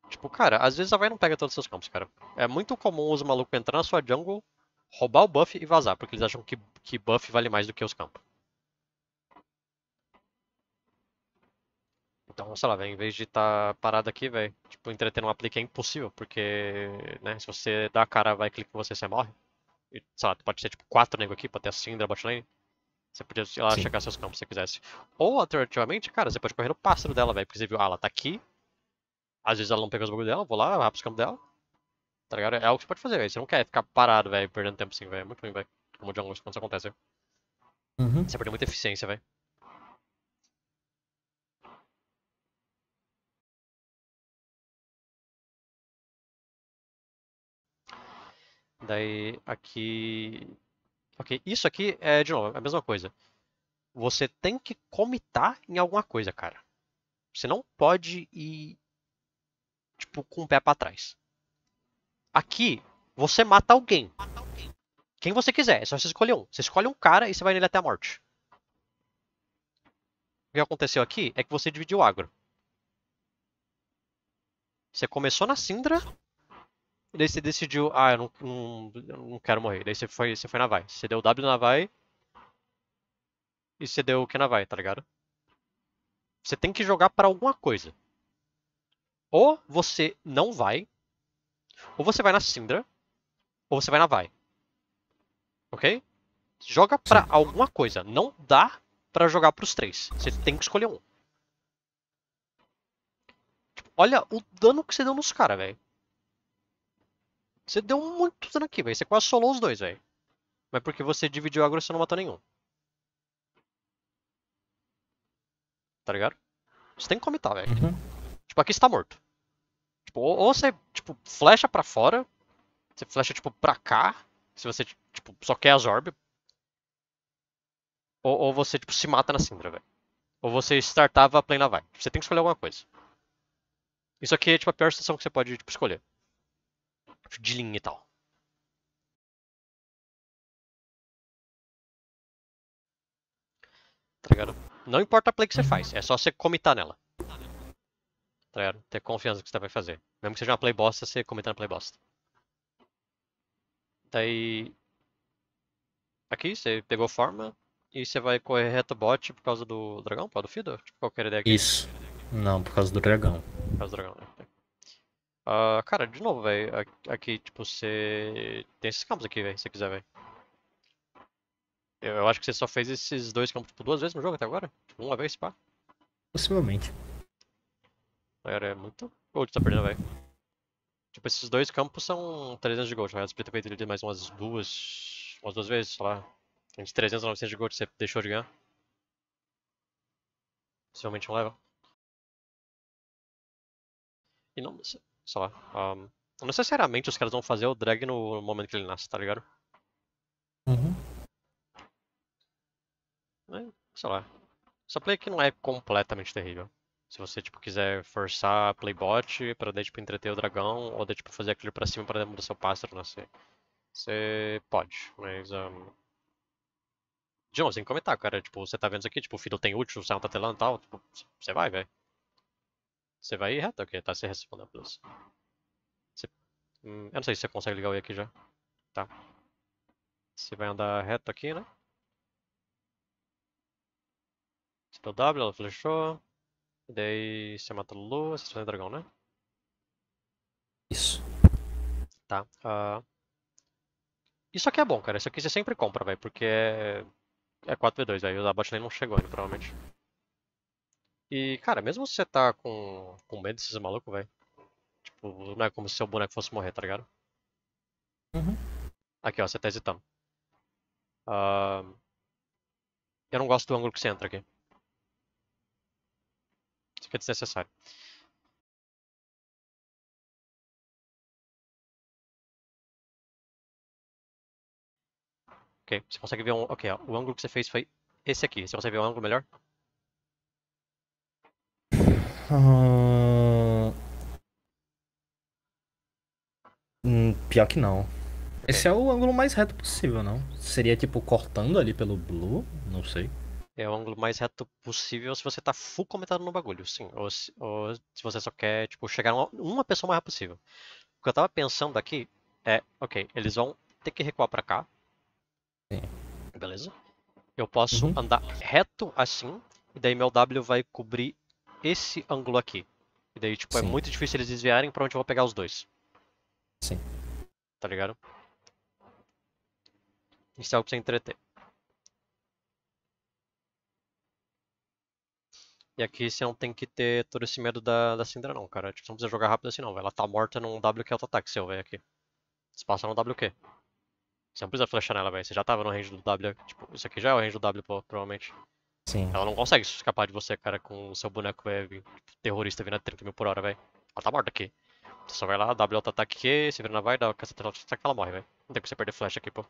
Tipo, cara, às vezes a vai não pega todos os seus campos, cara. É muito comum os malucos entrar na sua jungle roubar o buff e vazar, porque eles acham que, que buff vale mais do que os campos. Então, sei lá, véio, em vez de estar tá parado aqui, velho, tipo, entreter um aplique é impossível, porque, né, se você dá a cara, vai clicar em você, você morre. E, sei lá, pode ser tipo quatro nego aqui pode ter a Syndra botlane. Você podia chegar lá checar seus campos se você quisesse. Ou, alternativamente, cara, você pode correr no pássaro dela, velho, porque você viu, ah, ela tá aqui. Às vezes ela não pegou os bagulhos dela, vou lá, vai os campos dela tá ligado? É algo que você pode fazer, velho. Você não quer ficar parado, velho, perdendo tempo assim, velho. É muito ruim, velho. Como de angústia quando isso acontece, Uhum. Você perde muita eficiência, velho. Daí, aqui... Ok, isso aqui é, de novo, a mesma coisa. Você tem que comitar em alguma coisa, cara. Você não pode ir, tipo, com o pé pra trás. Aqui, você mata alguém. Quem você quiser, é só você escolher um. Você escolhe um cara e você vai nele até a morte. O que aconteceu aqui é que você dividiu o agro. Você começou na Sindra, e daí você decidiu, ah, eu não, não, eu não quero morrer. daí você foi, você foi na Vai. Você deu W na Vai, e você deu o que na Vai, tá ligado? Você tem que jogar para alguma coisa. Ou você não vai, ou você vai na Syndra, ou você vai na Vai. Ok? Joga pra alguma coisa. Não dá pra jogar pros três. Você tem que escolher um. Tipo, olha o dano que você deu nos caras, velho. Você deu muito dano aqui, velho. Você quase solou os dois, velho. Mas porque você dividiu a agro, você não matou nenhum. Tá ligado? Você tem que comitar, velho. Uhum. Tipo, aqui você tá morto. Tipo, ou, ou, você, tipo, flecha pra fora, você flecha, tipo, pra cá, se você, tipo, só quer as orb. Ou, ou você, tipo, se mata na Syndra, velho. Ou você startava a na vai. Você tem que escolher alguma coisa. Isso aqui é, tipo, a pior situação que você pode, tipo, escolher. Tipo, de linha e tal. Tá ligado? Não importa a play que você faz, é só você comitar nela tá Ter confiança que você vai fazer. Mesmo que seja uma play bosta, você comenta na play bosta. Daí. Aqui você pegou forma e você vai correr reto bot por causa do dragão, por causa do fido Tipo, qualquer ideia aqui. Isso. Não, por causa do dragão. Por causa do dragão, né? Uh, cara, de novo, velho. Aqui, tipo, você. Tem esses campos aqui, velho, se você quiser, velho. Eu, acho que você só fez esses dois campos, tipo, duas vezes no jogo até agora? Tipo, uma vez, pá? Possivelmente. Galera, é muito gold tá perdendo, velho. Tipo, esses dois campos são 300 de gold, né? Você podia ter feito ele mais umas duas, umas duas vezes, sei lá. Entre 300 e 900 de gold você deixou de ganhar. Possivelmente um level. E não, sei lá. Um, não necessariamente os caras vão fazer o drag no momento que ele nasce, tá ligado? Uhum. É, sei lá. Essa play aqui não é completamente terrível. Se você tipo quiser forçar a playbot para daí tipo entreter o dragão ou daí tipo fazer aquilo para cima para demorar seu pássaro nascer, né, você pode, mas um... Ah, John, sem comentar, cara, tipo, você tá vendo isso aqui, tipo, o Fiddle tem útil, o Sound tá telando e tal, tipo, você vai, velho. Você vai ir reto, ok, tá se respondendo, beleza. Cê... Hum, eu não sei se você consegue ligar o E aqui já. Tá. Você vai andar reto aqui, né? deu W, ela flechou. Daí você mata Lulu, você tem dragão, né? Isso. Tá. Uh... Ah. Isso aqui é bom, cara. Isso aqui você sempre compra, velho, porque é... É 4v2, aí o nem não chegou ainda, provavelmente. E, cara, mesmo se você tá com, com medo desses malucos, velho. Tipo, não é como se seu boneco fosse morrer, tá ligado? Uhum. Aqui, ó, você tá hesitando. Uh... Eu não gosto do ângulo que você entra aqui fica é desnecessário. Ok, você consegue ver um... Ok, ó, o ângulo que você fez foi esse aqui. Você consegue ver um ângulo melhor? Hum, pior que não. Esse é o ângulo mais reto possível, não? Seria tipo cortando ali pelo blue? Não sei é o ângulo mais reto possível se você tá full comentado no bagulho, sim. Ou se, ou se você só quer, tipo, chegar uma, uma pessoa mais rápido possível. O que eu tava pensando aqui é, ok, eles vão ter que recuar pra cá. Sim. Beleza? Eu posso uhum. andar reto assim, e daí meu W vai cobrir esse ângulo aqui. E daí, tipo, é sim. é muito difícil eles desviarem pra onde eu vou pegar os dois. Sim. Tá ligado? Isso é algo pra você entreter. E aqui você não tem que ter todo esse medo da, da Syndra não, cara. Tipo, você não precisa jogar rápido assim não, véio. Ela tá morta num WQ é auto-ataque seu, velho, aqui. Você passa no WQ. Você não precisa flechar nela, velho. Você já tava no range do W. Tipo, isso aqui já é o range do W, provavelmente. Sim. Ela não consegue escapar de você, cara, com o seu boneco tipo, terrorista vindo a 30 mil por hora, velho. Ela tá morta aqui. Você só vai lá, W auto-ataque Q, se vira na vai, dá o cacete auto-ataque ela morre, velho. Não tem que você perder flash aqui, pô.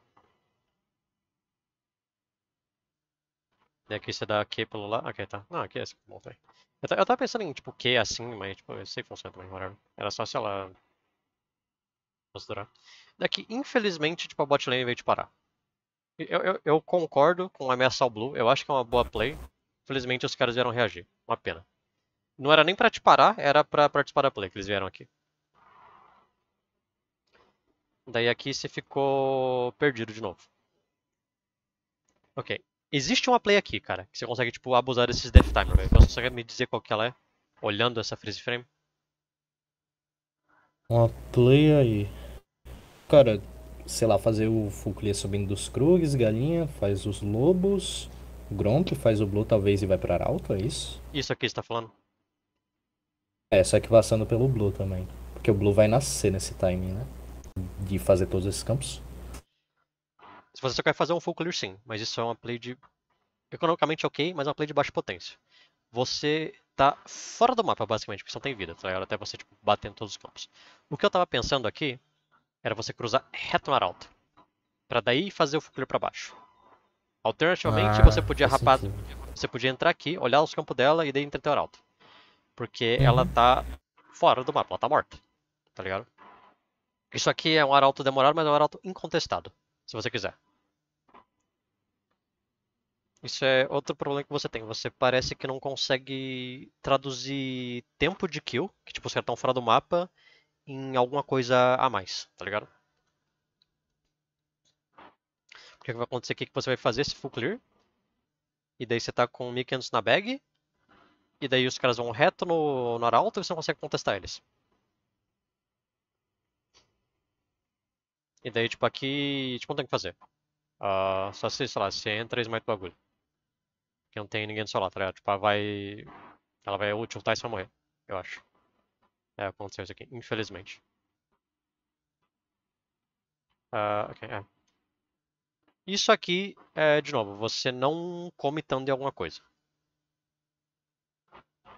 daqui você dá Q pelo lá. Ok, tá. Não, aqui é essa. bom, eu, eu tava pensando em, tipo, Q assim, mas, tipo, eu sei que funciona também, whatever. Era só, sei lá... Considerar. Daqui, infelizmente, tipo, a bot lane veio te parar. Eu, eu, eu, concordo com a o Blue. Eu acho que é uma boa play. Infelizmente, os caras vieram reagir. Uma pena. Não era nem pra te parar, era pra participar da play que eles vieram aqui. Daí aqui você ficou perdido de novo. Ok. Existe uma play aqui, cara, que você consegue, tipo, abusar desses death timer, velho. Então, você consegue me dizer qual que ela é? Olhando essa freeze frame? Uma play aí. Cara, sei lá, fazer o full subindo dos Krugs, galinha, faz os lobos, Gronk faz o Blue talvez e vai pra alto, é isso? Isso aqui você tá falando? É, só que passando pelo Blue também. Porque o Blue vai nascer nesse timing, né? De fazer todos esses campos. Se você só quer fazer um full clear, sim, mas isso é uma play de. Economicamente ok, mas é uma play de baixa potência. Você tá fora do mapa, basicamente, porque você não tem vida, tá ligado? Até você tipo, bater em todos os campos. O que eu tava pensando aqui era você cruzar reto no arauto. Pra daí fazer o full clear pra baixo. Alternativamente, ah, você podia rapar. Sentido. Você podia entrar aqui, olhar os campos dela e daí entrar teu arauto. Porque uhum. ela tá fora do mapa, ela tá morta. Tá ligado? Isso aqui é um arauto demorado, mas é um arauto incontestado se você quiser. Isso é outro problema que você tem. Você parece que não consegue traduzir tempo de kill, que tipo, os caras estão fora do mapa, em alguma coisa a mais, tá ligado? O que é vai acontecer aqui é que você vai fazer esse full clear. E daí você tá com 1500 na bag. E daí os caras vão reto no, no arauto e você não consegue contestar eles. E daí, tipo, aqui, tipo, não tem o que fazer. Uh, só se, sei lá, se entra e esmaita o bagulho. Porque não tem ninguém do seu lado, tá ligado? Tipo, ela vai... Ela vai ultiltar e vai morrer, eu acho. É, aconteceu isso aqui, infelizmente. Uh, ok, é. Isso aqui, é, de novo, você não come tanto de alguma coisa.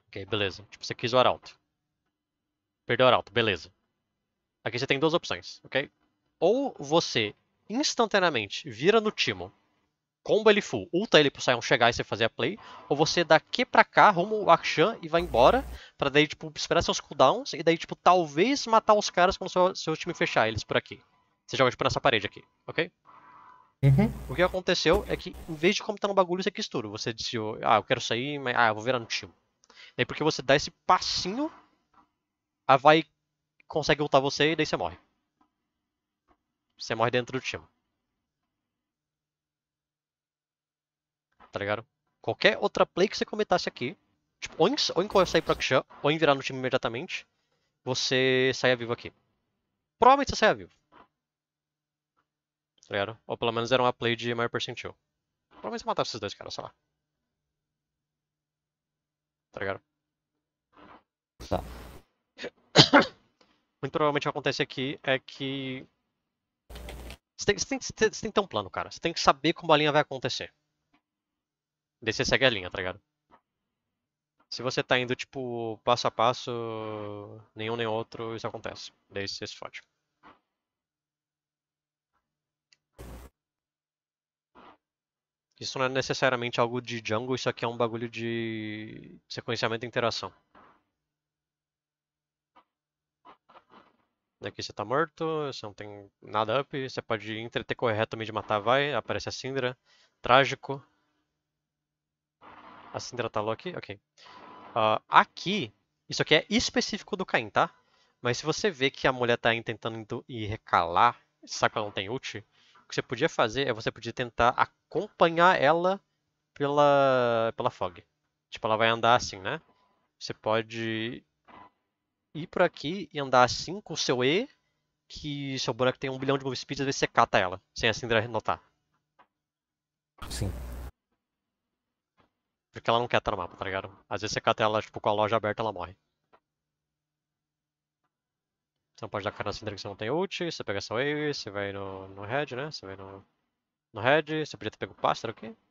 Ok, beleza. Tipo, você quis o arauto. Perdeu o arauto, beleza. Aqui você tem duas opções, ok? ou você instantaneamente vira no Timo, comba ele full, ulta ele pro Sion chegar e você fazer a play, ou você daqui pra cá rumo o Akshan e vai embora, pra daí, tipo, esperar seus cooldowns e daí, tipo, talvez matar os caras quando seu, seu time fechar eles por aqui. Você joga, tipo, nessa parede aqui, ok? Uhum. O que aconteceu é que, em vez de tá no bagulho, você quis tudo. Você disse, ah, eu quero sair, mas, ah, eu vou virar no time. Daí porque você dá esse passinho, a vai consegue ultar você e daí você morre. Você morre dentro do time. Tá ligado? Qualquer outra play que você comentasse aqui, tipo, ou em, ou em sair pra Kishan, ou em virar no time imediatamente, você saia vivo aqui. Provavelmente você saia vivo. Tá ligado? Ou pelo menos era uma play de maior percentil. Provavelmente você matava esses dois caras, sei lá. Tá ligado? Tá. Muito provavelmente o que acontece aqui é que você tem, você, tem, você tem, que ter um plano, cara. Você tem que saber como a linha vai acontecer. Daí você segue a linha, tá ligado? Se você tá indo, tipo, passo a passo, nenhum nem outro, isso acontece. Daí você se fode. Isso não é necessariamente algo de Django, isso aqui é um bagulho de sequenciamento e interação. aqui você tá morto, você não tem nada up, você pode entreter correto também de matar, vai, aparece a Syndra, trágico. A Syndra tá low aqui, ok. Uh, aqui, isso aqui é específico do Caim, tá? Mas se você vê que a mulher tá tentando ir recalar, sabe que ela não tem ult, o que você podia fazer é você podia tentar acompanhar ela pela, pela fog. Tipo, ela vai andar assim, né? Você pode ir por aqui e andar assim com o seu E, que seu boneco tem um bilhão de move speed, às vezes você cata ela, sem a assim Syndra notar. Sim. Porque ela não quer estar no mapa, tá ligado? Às vezes você cata ela, tipo, com a loja aberta, ela morre. Você não pode dar cara na Syndra que você não tem ult, você pega seu E, você vai no, no head, né? Você vai no, no head, você podia ter pego o pássaro aqui. Okay?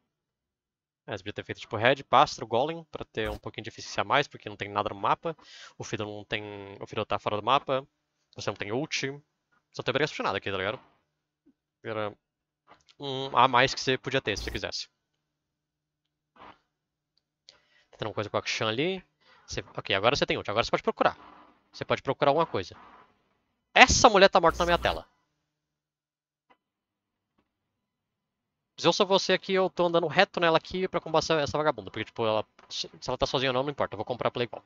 É, você podia ter feito tipo Red, Pastro, Golem, pra ter um pouquinho de eficiência a mais, porque não tem nada no mapa. O Fiddle não tem. O Fiddle tá fora do mapa. Você não tem ult. Você não tem obrigação de nada aqui, tá ligado? Era um a mais que você podia ter se você quisesse. Tá tem uma coisa com a Akshan ali. Você... Ok, agora você tem ult, agora você pode procurar. Você pode procurar alguma coisa. Essa mulher tá morta na minha tela. Se eu sou você aqui, eu tô andando reto nela aqui pra combater essa vagabunda. Porque, tipo, ela, se ela tá sozinha ou não, não importa. Eu vou comprar Playboy.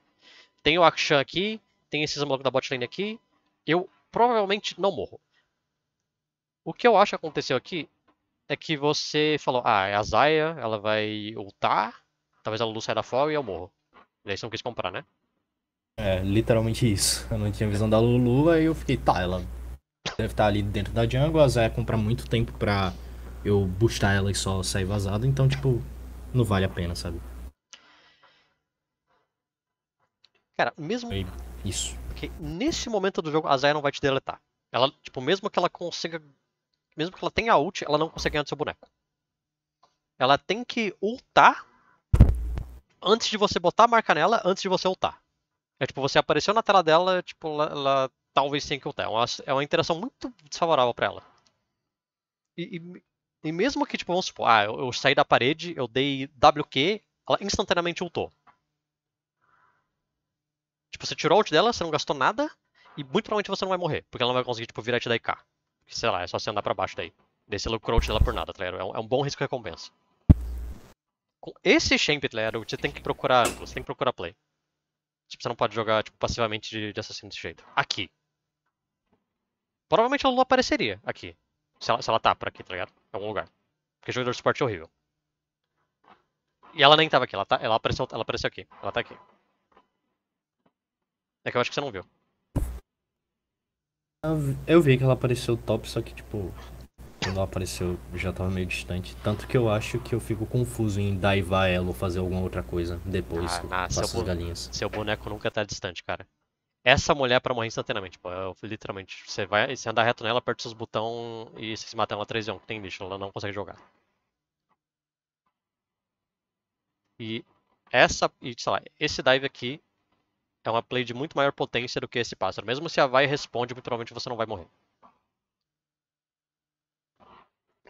Tem o Akshan aqui, tem esses malucos da botlane aqui. Eu provavelmente não morro. O que eu acho que aconteceu aqui é que você falou, ah, é a Zaya, ela vai ultar, talvez a Lulu saia da fall e eu morro. E aí você não quis comprar, né? É, literalmente isso. Eu não tinha visão da Lulu, aí eu fiquei, tá, ela deve estar ali dentro da jungle, a Zaya compra muito tempo pra eu boostar ela e só sair vazado, então, tipo, não vale a pena, sabe? Cara, mesmo. Aí, isso. Porque nesse momento do jogo, a Zaya não vai te deletar. Ela, tipo, mesmo que ela consiga. Mesmo que ela tenha ult, ela não consegue ganhar do seu boneco. Ela tem que ultar antes de você botar a marca nela, antes de você ultar. É tipo, você apareceu na tela dela, tipo, ela, ela talvez tenha que ultar. É uma, é uma interação muito desfavorável para ela. E, e, e mesmo que, tipo, vamos supor, ah, eu, eu saí da parede, eu dei WQ, ela instantaneamente ultou. Tipo, você tirou o ult dela, você não gastou nada, e muito provavelmente você não vai morrer, porque ela não vai conseguir, tipo, virar te dar IK. sei lá, é só você andar pra baixo daí. Daí você lucrou o ult dela por nada, tá ligado? É um, é um bom risco-recompensa. Com esse champ, tá ligado? Você tem que procurar você tem que procurar play. Tipo, você não pode jogar, tipo, passivamente de, de assassino desse jeito. Aqui. Provavelmente a Lula apareceria aqui. Se ela, se ela tá por aqui, tá ligado? Em algum lugar. Porque jogador de suporte é horrível. E ela nem tava aqui, ela, tá, ela, apareceu, ela apareceu aqui. Ela tá aqui. É que eu acho que você não viu. Eu vi que ela apareceu top, só que tipo. Quando ela apareceu já tava meio distante. Tanto que eu acho que eu fico confuso em daivar ela ou fazer alguma outra coisa depois. Ah, ah, seu, bu... galinhas. seu boneco nunca tá distante, cara essa mulher para morrer instantaneamente. Tipo, eu, literalmente, você vai, você anda reto nela, aperta seus botões e você se mata ela 3 1 tem lixo, ela não consegue jogar. E essa, e, sei lá, esse dive aqui é uma play de muito maior potência do que esse pássaro. Mesmo se a vai responde, provavelmente você não vai morrer.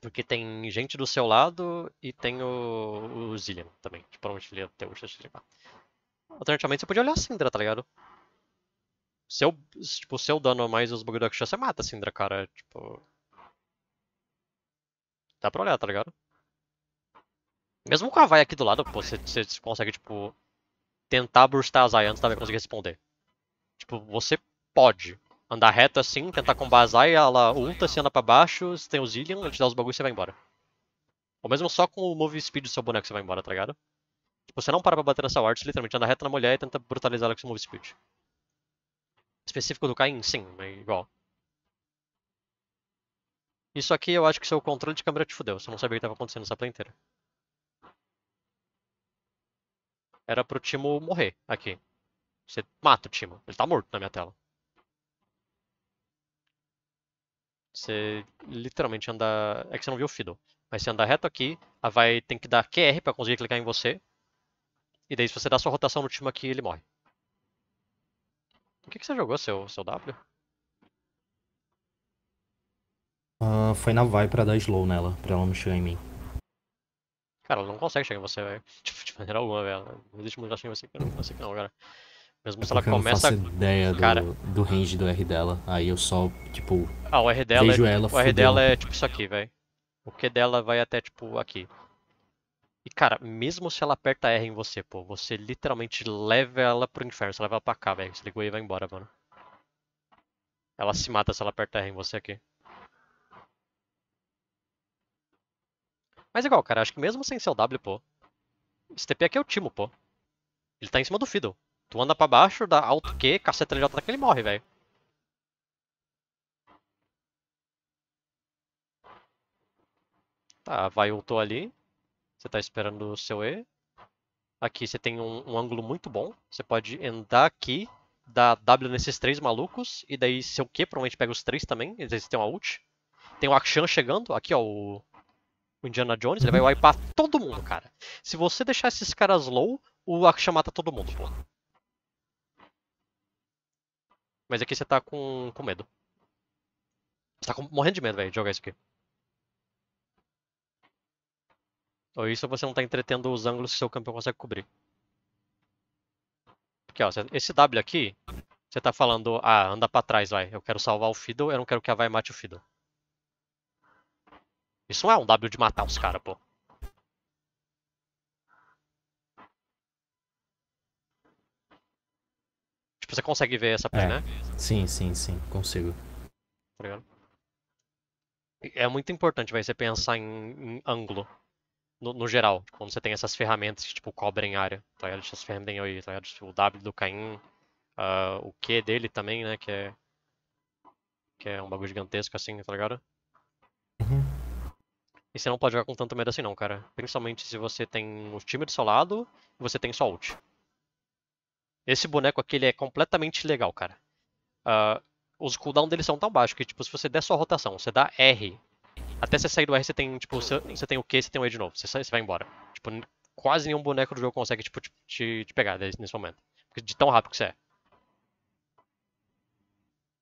Porque tem gente do seu lado e tem o, o Zillion também. Tipo, provavelmente ele ia ter o Alternativamente, você podia olhar a Syndra, tá ligado? Se eu, tipo, se eu dano mais os bagulho da você mata a Syndra, cara. Tipo. Dá pra olhar, tá ligado? Mesmo com a Vai aqui do lado, pô, você, você consegue, tipo, tentar burstar as Vai antes da Vai conseguir responder. Tipo, você pode andar reto assim, tentar combar a Vai, ela ulta, se anda pra baixo, se tem o Zillion, ela te dá os bagulhos e você vai embora. Ou mesmo só com o move speed do seu boneco você vai embora, tá ligado? Tipo, você não para pra bater nessa ward, você literalmente anda reto na mulher e tenta brutalizar ela com seu move speed específico do Caim? Sim, é igual. Isso aqui eu acho que seu controle de câmera te fudeu. Você não sabia o que estava acontecendo nessa play inteira. Era pro Timo morrer aqui. Você mata o Timo. Ele tá morto na minha tela. Você literalmente anda... É que você não viu o Fiddle. Mas você anda reto aqui. A vai tem que dar QR pra conseguir clicar em você. E daí se você dá sua rotação no Timo aqui, ele morre. O que, que você jogou, seu, seu W? Uh, foi na vai pra dar slow nela, pra ela não chegar em mim. Cara, ela não consegue chegar em você, velho. de maneira alguma, velho. Não existe muita chance em você, cara. Não que não, cara. Mesmo é se ela começa... Eu não faço ideia cara... do, range do R dela. Aí eu só, tipo... Ah, o R dela, é, ela, o R dela é tipo isso aqui, velho. O Q dela vai até, tipo, aqui. E, cara, mesmo se ela aperta R em você, pô, você literalmente leva ela pro inferno. Você leva ela pra cá, velho. ligou e vai embora, mano. Ela se mata se ela aperta R em você aqui. Mas é igual, cara, acho que mesmo sem seu W, pô. Esse TP aqui é o Timo, pô. Ele tá em cima do Fiddle. Tu anda pra baixo, dá alto Q, caceta LJ tá que ele morre, velho. Tá, vai ultou ali. Você está esperando o seu E. Aqui você tem um, um, ângulo muito bom. Você pode andar aqui, dar W nesses três malucos, e daí seu Q provavelmente pega os três também, eles têm uma ult. Tem o Akshan chegando, aqui ó, o, o Indiana Jones, ele vai wipar todo mundo, cara. Se você deixar esses caras low, o Akshan mata todo mundo, pô. Mas aqui você tá com, com medo. Você tá com, morrendo de medo, velho, de jogar isso aqui. Ou isso você não está entretendo os ângulos que seu campeão consegue cobrir. Porque, ó, esse W aqui, você está falando, ah, anda para trás, vai. Eu quero salvar o Fiddle, eu não quero que a vai mate o Fiddle. Isso não é um W de matar os caras, pô. Tipo, você consegue ver essa play, é. né? Sim, sim, sim, consigo. Tá ligado? É muito importante, vai, você pensar em, em ângulo no, no, geral, quando você tem essas ferramentas que, tipo, cobrem área, tá ligado? Essas ferramentas aí, tá ligado? Tipo, o W do Caim, uh, o Q dele também, né, que é... Que é um bagulho gigantesco, assim, tá ligado? Uhum. E você não pode jogar com tanto medo assim não, cara. Principalmente se você tem o time do seu lado e você tem só ult. Esse boneco aqui, ele é completamente legal, cara. Uh, os cooldown deles são tão baixos que, tipo, se você der sua rotação, você dá R até você sair do R, você tem, tipo, você, você tem o Q, você tem o E de novo. Você, sai, você vai embora. Tipo, quase nenhum boneco do jogo consegue, tipo, te, te, te pegar nesse momento. De tão rápido que você é.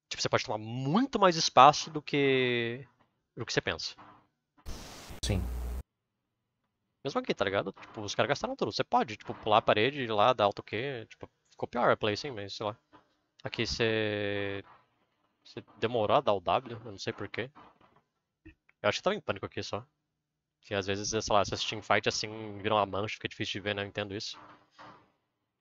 Tipo, você pode tomar muito mais espaço do que. do que você pensa. Sim. Mesmo aqui, tá ligado? Tipo, os caras gastaram tudo. Você pode, tipo, pular a parede ir lá, dar alto Q. Tipo, ficou pior a play sim, mas sei lá. Aqui você. Você demorou a dar o W, eu não sei porquê. Eu acho que tava em pânico aqui só. Que às vezes, sei lá, se um teamfight assim viram uma mancha, fica difícil de ver, né? Eu entendo isso.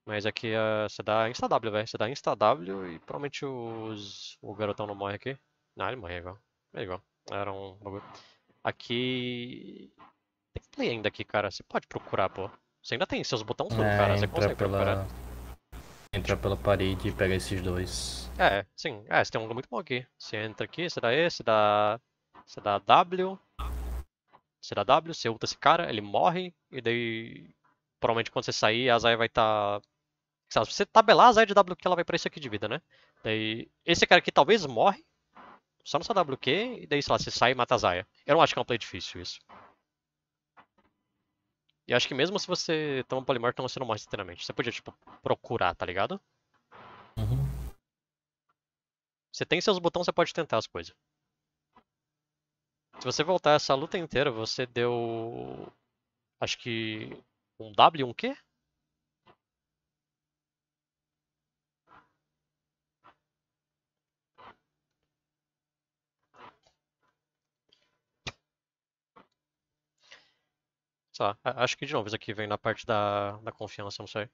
Mas aqui uh, você dá insta-W, velho. Você dá insta-W e provavelmente os... o garotão não morre aqui. Não, ele morre é igual. É igual. Era um bagulho. Aqui. Tem play ainda aqui, cara. Você pode procurar, pô. Você ainda tem seus botões tudo, é, cara. Você consegue pela... procurar. Entrar pela parede e pegar esses dois. É, sim. É, você tem um lugar muito bom aqui. Você entra aqui, você dá esse, dá você dá W. Você dá W, você ulta esse cara, ele morre. E daí, provavelmente quando você sair, a Zaya vai estar... Tá... Se você tabelar a Zaya de WQ, ela vai pra isso aqui de vida, né? Daí, esse cara aqui talvez morre. Só no o WQ, e daí, sei lá, você sai e mata a Zaya. Eu não acho que é um play difícil isso. E acho que mesmo se você toma polimorto, você não morre instantaneamente. Você podia, tipo, procurar, tá ligado? Uhum. Você tem seus botões, você pode tentar as coisas. Se você voltar essa luta inteira, você deu. Acho que. Um W, um Q? Só, acho que de novo, isso aqui vem na parte da, da confiança, não sei.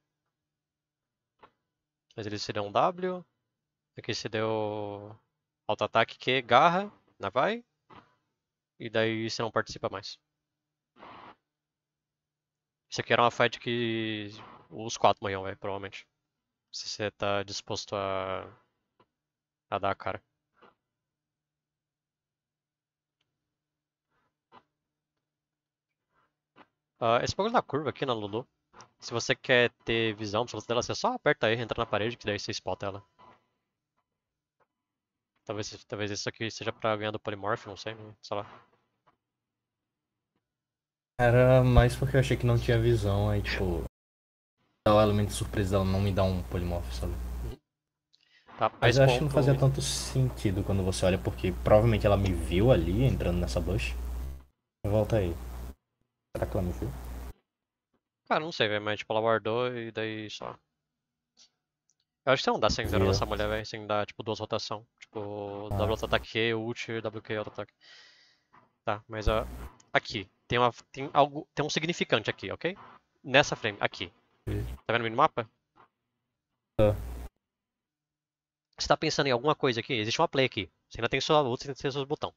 Mas ele se deu um W. Aqui se deu alto ataque Q, garra, na né, vai. E daí você não participa mais. Isso aqui era uma fight que os quatro morriam, velho, provavelmente. Se você tá disposto a, a dar a cara. Uh, esse bagulho da curva aqui na Lulu, se você quer ter visão você dela, você só aperta E, entra na parede, que daí você spota ela. Talvez, talvez isso aqui seja pra ganhar do polymorph, não sei, né, sei lá. Era mais porque eu achei que não tinha visão, aí tipo. O elemento de surpresa ela não me dá um polimorfo, sabe? Tá, mas eu acho que não fazia tanto sentido quando você olha, porque provavelmente ela me viu ali entrando nessa bush. Volta aí. Será que ela me viu? Cara, não sei, velho, mas tipo, ela guardou e daí só. Eu acho que você não dá sem zero nessa mulher, velho, sem dar tipo duas rotações. Tipo, ah. W auto-ataque, tá. ult, WQ auto-ataque. Tá, mas a. Uh, aqui tem, uma, tem, algo, tem um significante aqui, ok? Nessa frame, aqui. Tá vendo o minimapa? Tá. Você tá pensando em alguma coisa aqui? Existe uma play aqui. Você ainda tem sua luta, você ainda tem seus botões.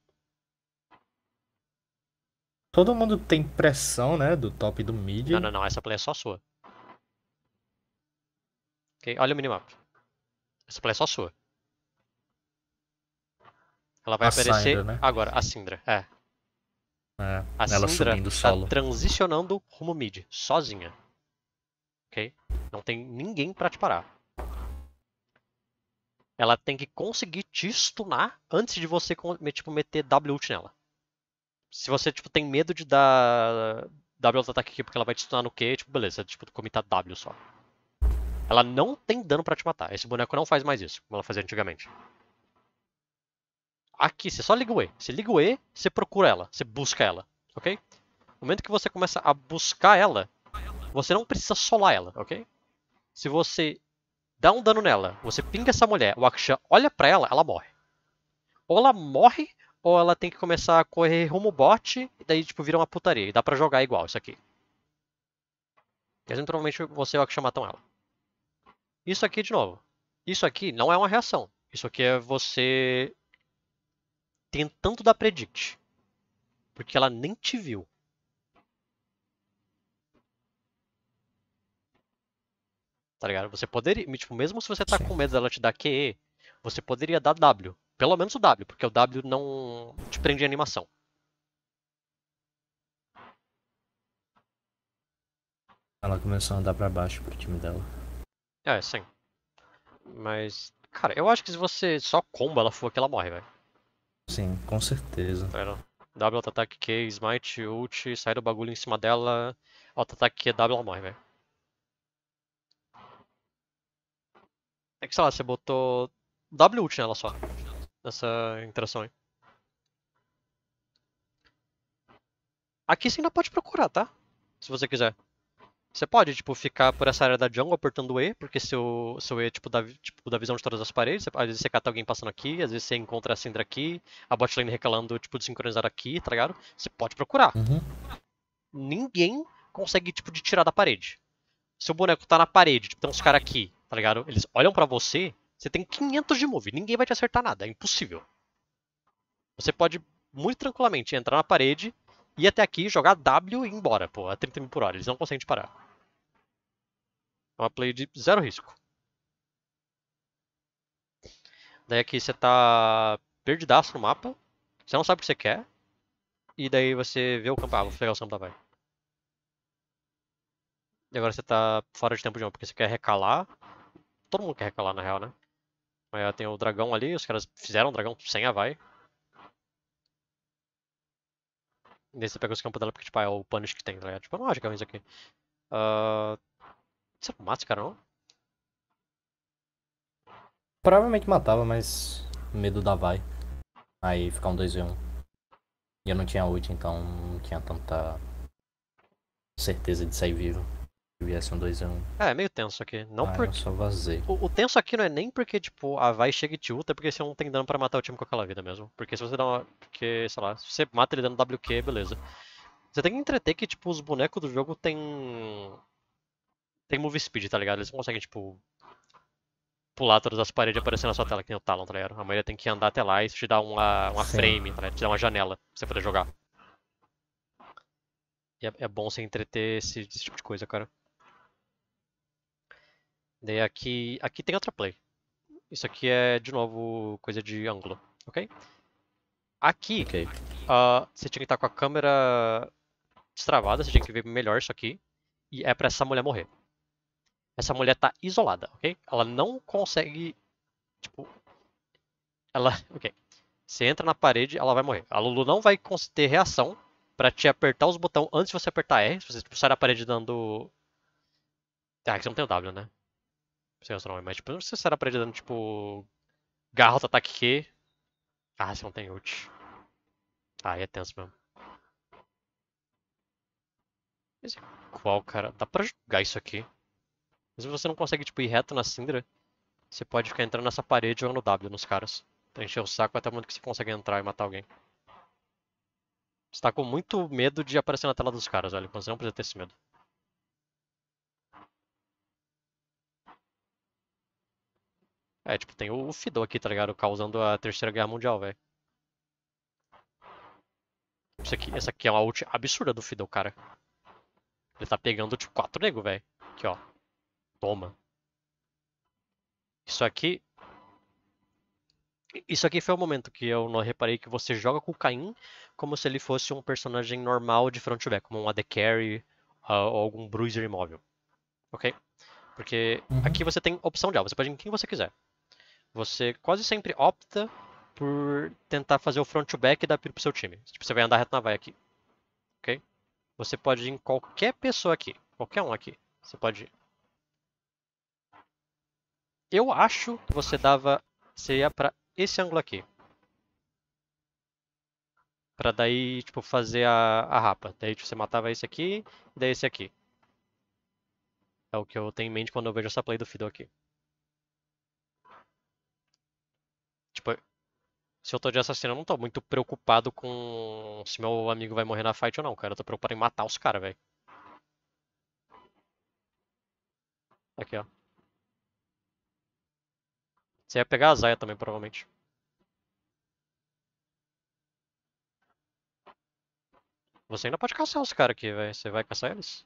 Todo mundo tem pressão, né? Do top e do mid. Não, não, não. Essa play é só sua. Ok? Olha o minimap. Essa play é só sua. Ela vai a aparecer Syndra, né? agora, a Sindra. É. É, a ela Sindra subindo tá solo. transicionando rumo mid, sozinha. Ok? Não tem ninguém para te parar. Ela tem que conseguir te stunar antes de você tipo, meter W ult nela. Se você tipo, tem medo de dar W ult ataque aqui porque ela vai te stunar no Q, tipo, beleza, tipo, comitar W só. Ela não tem dano para te matar. Esse boneco não faz mais isso, como ela fazia antigamente. Aqui, você só liga o E. Você liga o E, você procura ela, você busca ela, ok? No momento que você começa a buscar ela, você não precisa solar ela, ok? Se você dá um dano nela, você pinga essa mulher, o Akshan olha pra ela, ela morre. Ou ela morre, ou ela tem que começar a correr rumo bot, e daí tipo vira uma putaria, e dá pra jogar igual isso aqui. E provavelmente você e o Akshan matam ela. Isso aqui de novo. Isso aqui não é uma reação. Isso aqui é você tentando dar predict. Porque ela nem te viu. Tá ligado? Você poderia, tipo, mesmo se você tá com medo dela te dar QE, você poderia dar W. Pelo menos o W, porque o W não te prende a animação. Ela começou a andar pra baixo pro time dela. É, sim. Mas, cara, eu acho que se você só comba ela for que ela morre, velho. Sim, com certeza. W, auto-ataque Q, smite, ult, sai do bagulho em cima dela, auto-ataque Q, W, ela morre, velho. É que, sei lá, você botou W ult nela só, nessa interação aí. Aqui você ainda pode procurar, tá? Se você quiser. Você pode, tipo, ficar por essa área da jungle apertando E, porque seu, seu E, é, tipo, dá, tipo, dá visão de todas as paredes. às vezes você cata alguém passando aqui, às vezes você encontra a Syndra aqui, a botlane recalando, tipo, de sincronizar aqui, tá ligado? Você pode procurar. Uhum. Ninguém consegue, tipo, de tirar da parede. Seu boneco tá na parede, tipo, tem uns caras aqui, tá ligado? Eles olham para você, você tem 500 de move, ninguém vai te acertar nada, é impossível. Você pode, muito tranquilamente, entrar na parede, ir até aqui, jogar W e ir embora, pô, a 30 mil por hora, eles não conseguem te parar. É uma play de zero risco. Daí aqui você tá perdidaço no mapa. Você não sabe o que você quer. E daí você vê o campo. Ah, vou pegar o campo da vai. E agora você tá fora de tempo de jogo, porque você quer recalar. Todo mundo quer recalar, na real, né? Aí tem o dragão ali, os caras fizeram o dragão sem a vai. E daí você pega os campos dela porque, tipo, ah, é o punish que tem, tá ligado? Tipo, não acho que é isso aqui. Uh, você não é mata esse cara, não? Provavelmente matava, mas medo da vai. Aí ficar um 2 e 1. Um. E eu não tinha ult, então não tinha tanta certeza de sair vivo. Se viesse um 2 e 1. Um. É, é, meio tenso aqui. Não ah, porque. só vazei. O, o, tenso aqui não é nem porque, tipo, a vai chega e te ulta, é porque você não tem dano pra matar o time com aquela vida mesmo. Porque se você dá uma. Porque, sei lá, se você mata ele dando WQ, beleza. Você tem que entreter que, tipo, os bonecos do jogo tem tem move speed, tá ligado? Eles não conseguem, tipo, pular todas as paredes e aparecer na sua tela, que nem o Talon, tá ligado? A maioria tem que andar até lá e isso te dá uma, uma frame, tá ligado? Te dá uma janela pra você poder jogar. E é, é bom você entreter esse, esse, tipo de coisa, cara. Daí aqui, aqui tem outra play. Isso aqui é, de novo, coisa de ângulo, ok? Aqui, okay. Uh, você tinha que estar com a câmera destravada, você tinha que ver melhor isso aqui. E é pra essa mulher morrer. Essa mulher tá isolada, ok? Ela não consegue. Tipo. Ela. Ok. Você entra na parede, ela vai morrer. A Lulu não vai ter reação para te apertar os botões antes de você apertar R. Se você tipo, na da parede dando. Ah, aqui é você não tem o W, né? Não sei o seu nome, mas tipo, não sei sair era parede dando tipo. Garrota, ataque Q. Ah, você não tem ult. Ah, aí é tenso mesmo. qual, cara? Dá pra jogar isso aqui? Mas você não consegue, tipo, ir reto na Syndra, você pode ficar entrando nessa parede ou no W nos caras. Pra encher o saco até o momento que você consegue entrar e matar alguém. Você tá com muito medo de aparecer na tela dos caras, olha. Você não precisa ter esse medo. É, tipo, tem o Fido aqui, tá ligado? Causando a Terceira Guerra Mundial, velho. aqui, essa aqui é uma ult absurda do Fiddle, cara. Ele tá pegando, tipo, quatro nego, velho. Aqui, ó. Toma. Isso aqui... Isso aqui foi o momento que eu não reparei que você joga com o Caim como se ele fosse um personagem normal de front back, como um AD Carry uh, ou algum Bruiser imóvel. Ok? Porque uhum. aqui você tem opção de alvo, você pode ir em quem você quiser. Você quase sempre opta por tentar fazer o front back e dar piro pro seu time. Tipo, você vai andar reto na vai aqui. Ok? Você pode ir em qualquer pessoa aqui. Qualquer um aqui. Você pode ir eu acho que você dava, seria para esse ângulo aqui. Pra daí, tipo, fazer a, a rapa. Daí tipo, você matava esse aqui, e daí esse aqui. É o que eu tenho em mente quando eu vejo essa play do Fiddle aqui. Tipo, se eu tô de assassino, eu não tô muito preocupado com se meu amigo vai morrer na fight ou não, cara. Eu tô preocupado em matar os caras, velho. Aqui, ó. Você ia pegar a Zaya também, provavelmente. Você ainda pode caçar os caras aqui, velho. Você vai caçar eles?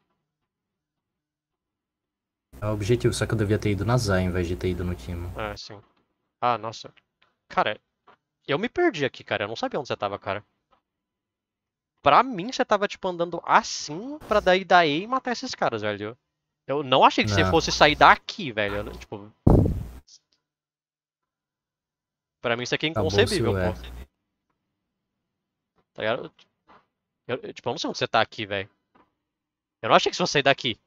É o objetivo, só que eu devia ter ido na Zaya em vez de ter ido no time. Ah, é, sim. Ah, nossa. Cara, eu me perdi aqui, cara. Eu não sabia onde você tava, cara. Pra mim, você tava, tipo, andando assim pra daí daí e matar esses caras, velho. Eu não achei que não. você fosse sair daqui, velho. Tipo, Pra mim isso aqui é inconcebível, tá bom, pô. Tá ligado? Eu, eu, tipo, eu não sei onde você tá aqui, velho. Eu não achei que você sair daqui.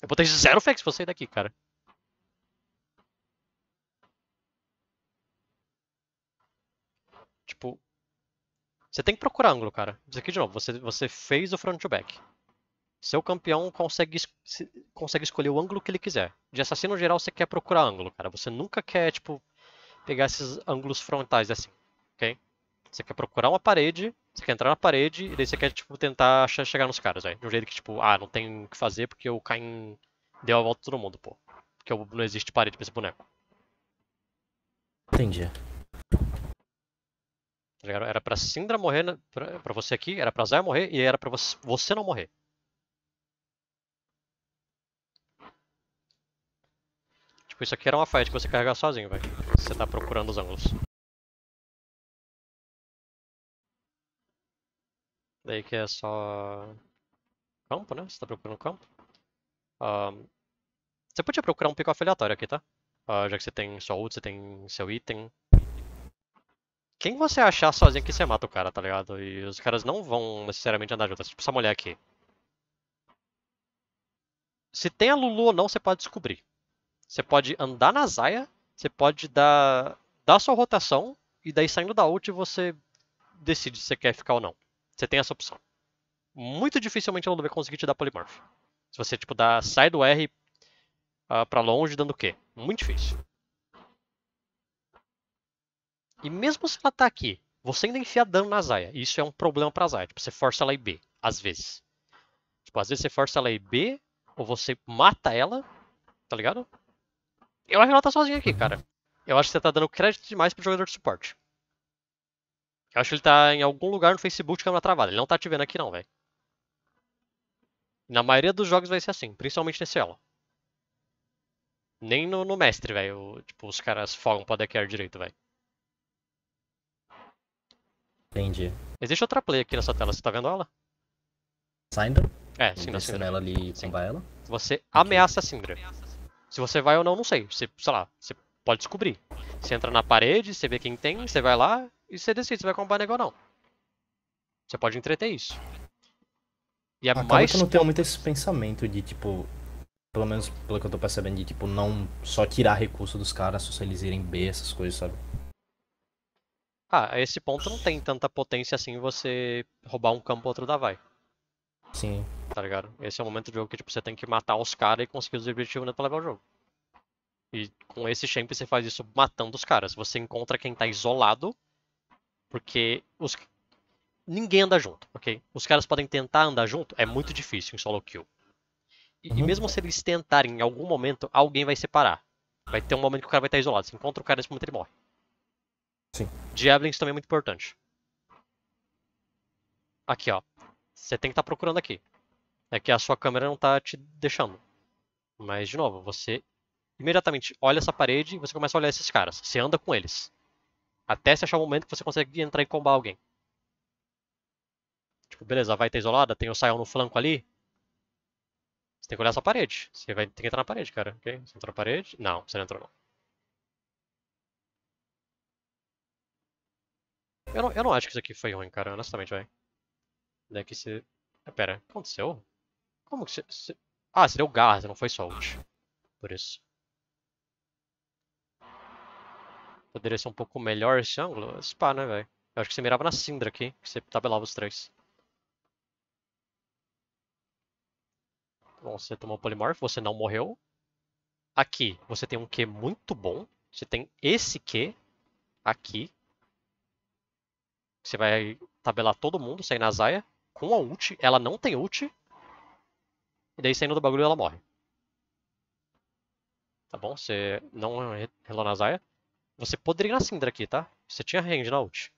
Eu botei zero fé que você sair daqui, cara. Tipo. Você tem que procurar ângulo, cara. Isso aqui de novo, você, você fez o front to back. Seu campeão consegue, consegue escolher o ângulo que ele quiser. De assassino geral, você quer procurar ângulo, cara. Você nunca quer, tipo, pegar esses ângulos frontais assim, ok? Você quer procurar uma parede, você quer entrar na parede e daí você quer tipo tentar chegar nos caras, velho. De um jeito que tipo, ah, não tem o que fazer porque o Caim deu a volta todo mundo, pô. Porque não existe parede pra esse boneco. Entendi. Tá era pra Syndra morrer, pra, pra você aqui, era pra Zaya morrer e era pra você não morrer. Tipo, isso aqui era uma fight que você carregar sozinho, velho. Você tá procurando os ângulos. Daí que é só... Campo, né? Você tá procurando campo. Um... Você podia procurar um pick-off aleatório aqui, tá? Uh, já que você tem sua ult, você tem seu item. Quem você achar sozinho que você mata o cara, tá ligado? E os caras não vão necessariamente andar juntos. Tipo essa mulher aqui. Se tem a Lulu ou não, você pode descobrir. Você pode andar na Zaya, você pode dar, dar sua rotação, e daí saindo da ult você decide se você quer ficar ou não. Você tem essa opção. Muito dificilmente ela vai conseguir te dar polymorph. Se você tipo dá, sai do R uh, pra longe dando o quê? Muito difícil. E mesmo se ela tá aqui, você ainda enfia dano na Zaya. Isso é um problema pra Zaya. Tipo, você força ela e B, às vezes. Tipo, às vezes você força ela e B, ou você mata ela, tá ligado? Eu acho que ela tá sozinha aqui, uhum. cara. Eu acho que você tá dando crédito demais pro jogador de suporte. Eu acho que ele tá em algum lugar no Facebook de câmera é travada. Ele não tá te vendo aqui não, velho. Na maioria dos jogos vai ser assim, principalmente nesse elo. Nem no, no mestre, velho. Tipo, os caras fogam pra decker direito, velho. Entendi. Existe outra play aqui nessa tela, você tá vendo ela? Syndra? É, sim, Sindra. ela ali e ela. Você ameaça a Syndra. Ameaça se você vai ou não, não sei. Você, sei lá, você pode descobrir. Você entra na parede, você vê quem tem, você vai lá e você decide se vai comprar negócio ou não. Você pode entreter isso. E é Acaba mais. Que eu não tenho muito esse pensamento de tipo. Pelo menos pelo que eu tô percebendo, de tipo, não só tirar recurso dos caras se eles irem B, essas coisas, sabe? Ah, a esse ponto não tem tanta potência assim você roubar um campo outro da vai. Sim. Tá ligado? Esse é o momento do jogo que tipo, você tem que matar os caras e conseguir os objetivos né, pra levar o jogo. E com esse champ você faz isso matando os caras. Você encontra quem tá isolado, porque os... ninguém anda junto, ok? Os caras podem tentar andar junto, é muito difícil em solo kill. E, uhum. e mesmo se eles tentarem, em algum momento, alguém vai separar. Vai ter um momento que o cara vai estar isolado. Você encontra o cara nesse momento ele morre. Sim. Javelins também é muito importante. Aqui, ó você tem que estar tá procurando aqui. É que a sua câmera não está te deixando. Mas, de novo, você imediatamente olha essa parede e você começa a olhar esses caras. Você anda com eles. Até se achar o momento que você consegue entrar e combar alguém. Tipo, beleza, vai estar tá isolada, tem o saião no flanco ali. Você tem que olhar essa parede. Você vai ter que entrar na parede, cara. Okay? Você entrou na parede? Não, você não entrou não. Eu não, eu não acho que isso aqui foi ruim, cara, honestamente, velho. Daqui você... Ah, pera, o que aconteceu? Como que você... você... Ah, você deu garras, não foi solt Por isso. Poderia ser um pouco melhor esse ângulo? Spa, né, velho? Eu acho que você mirava na Sindra aqui, que você tabelava os três. Bom, você tomou polimorfo, você não morreu. Aqui, você tem um Q muito bom. Você tem esse Q aqui. Você vai tabelar todo mundo, sair na Zaya com a ult, ela não tem ult. E daí saindo do bagulho ela morre. Tá bom? Você não relou na Zaya. Você poderia ir na Syndra aqui, tá? Você tinha range na ult.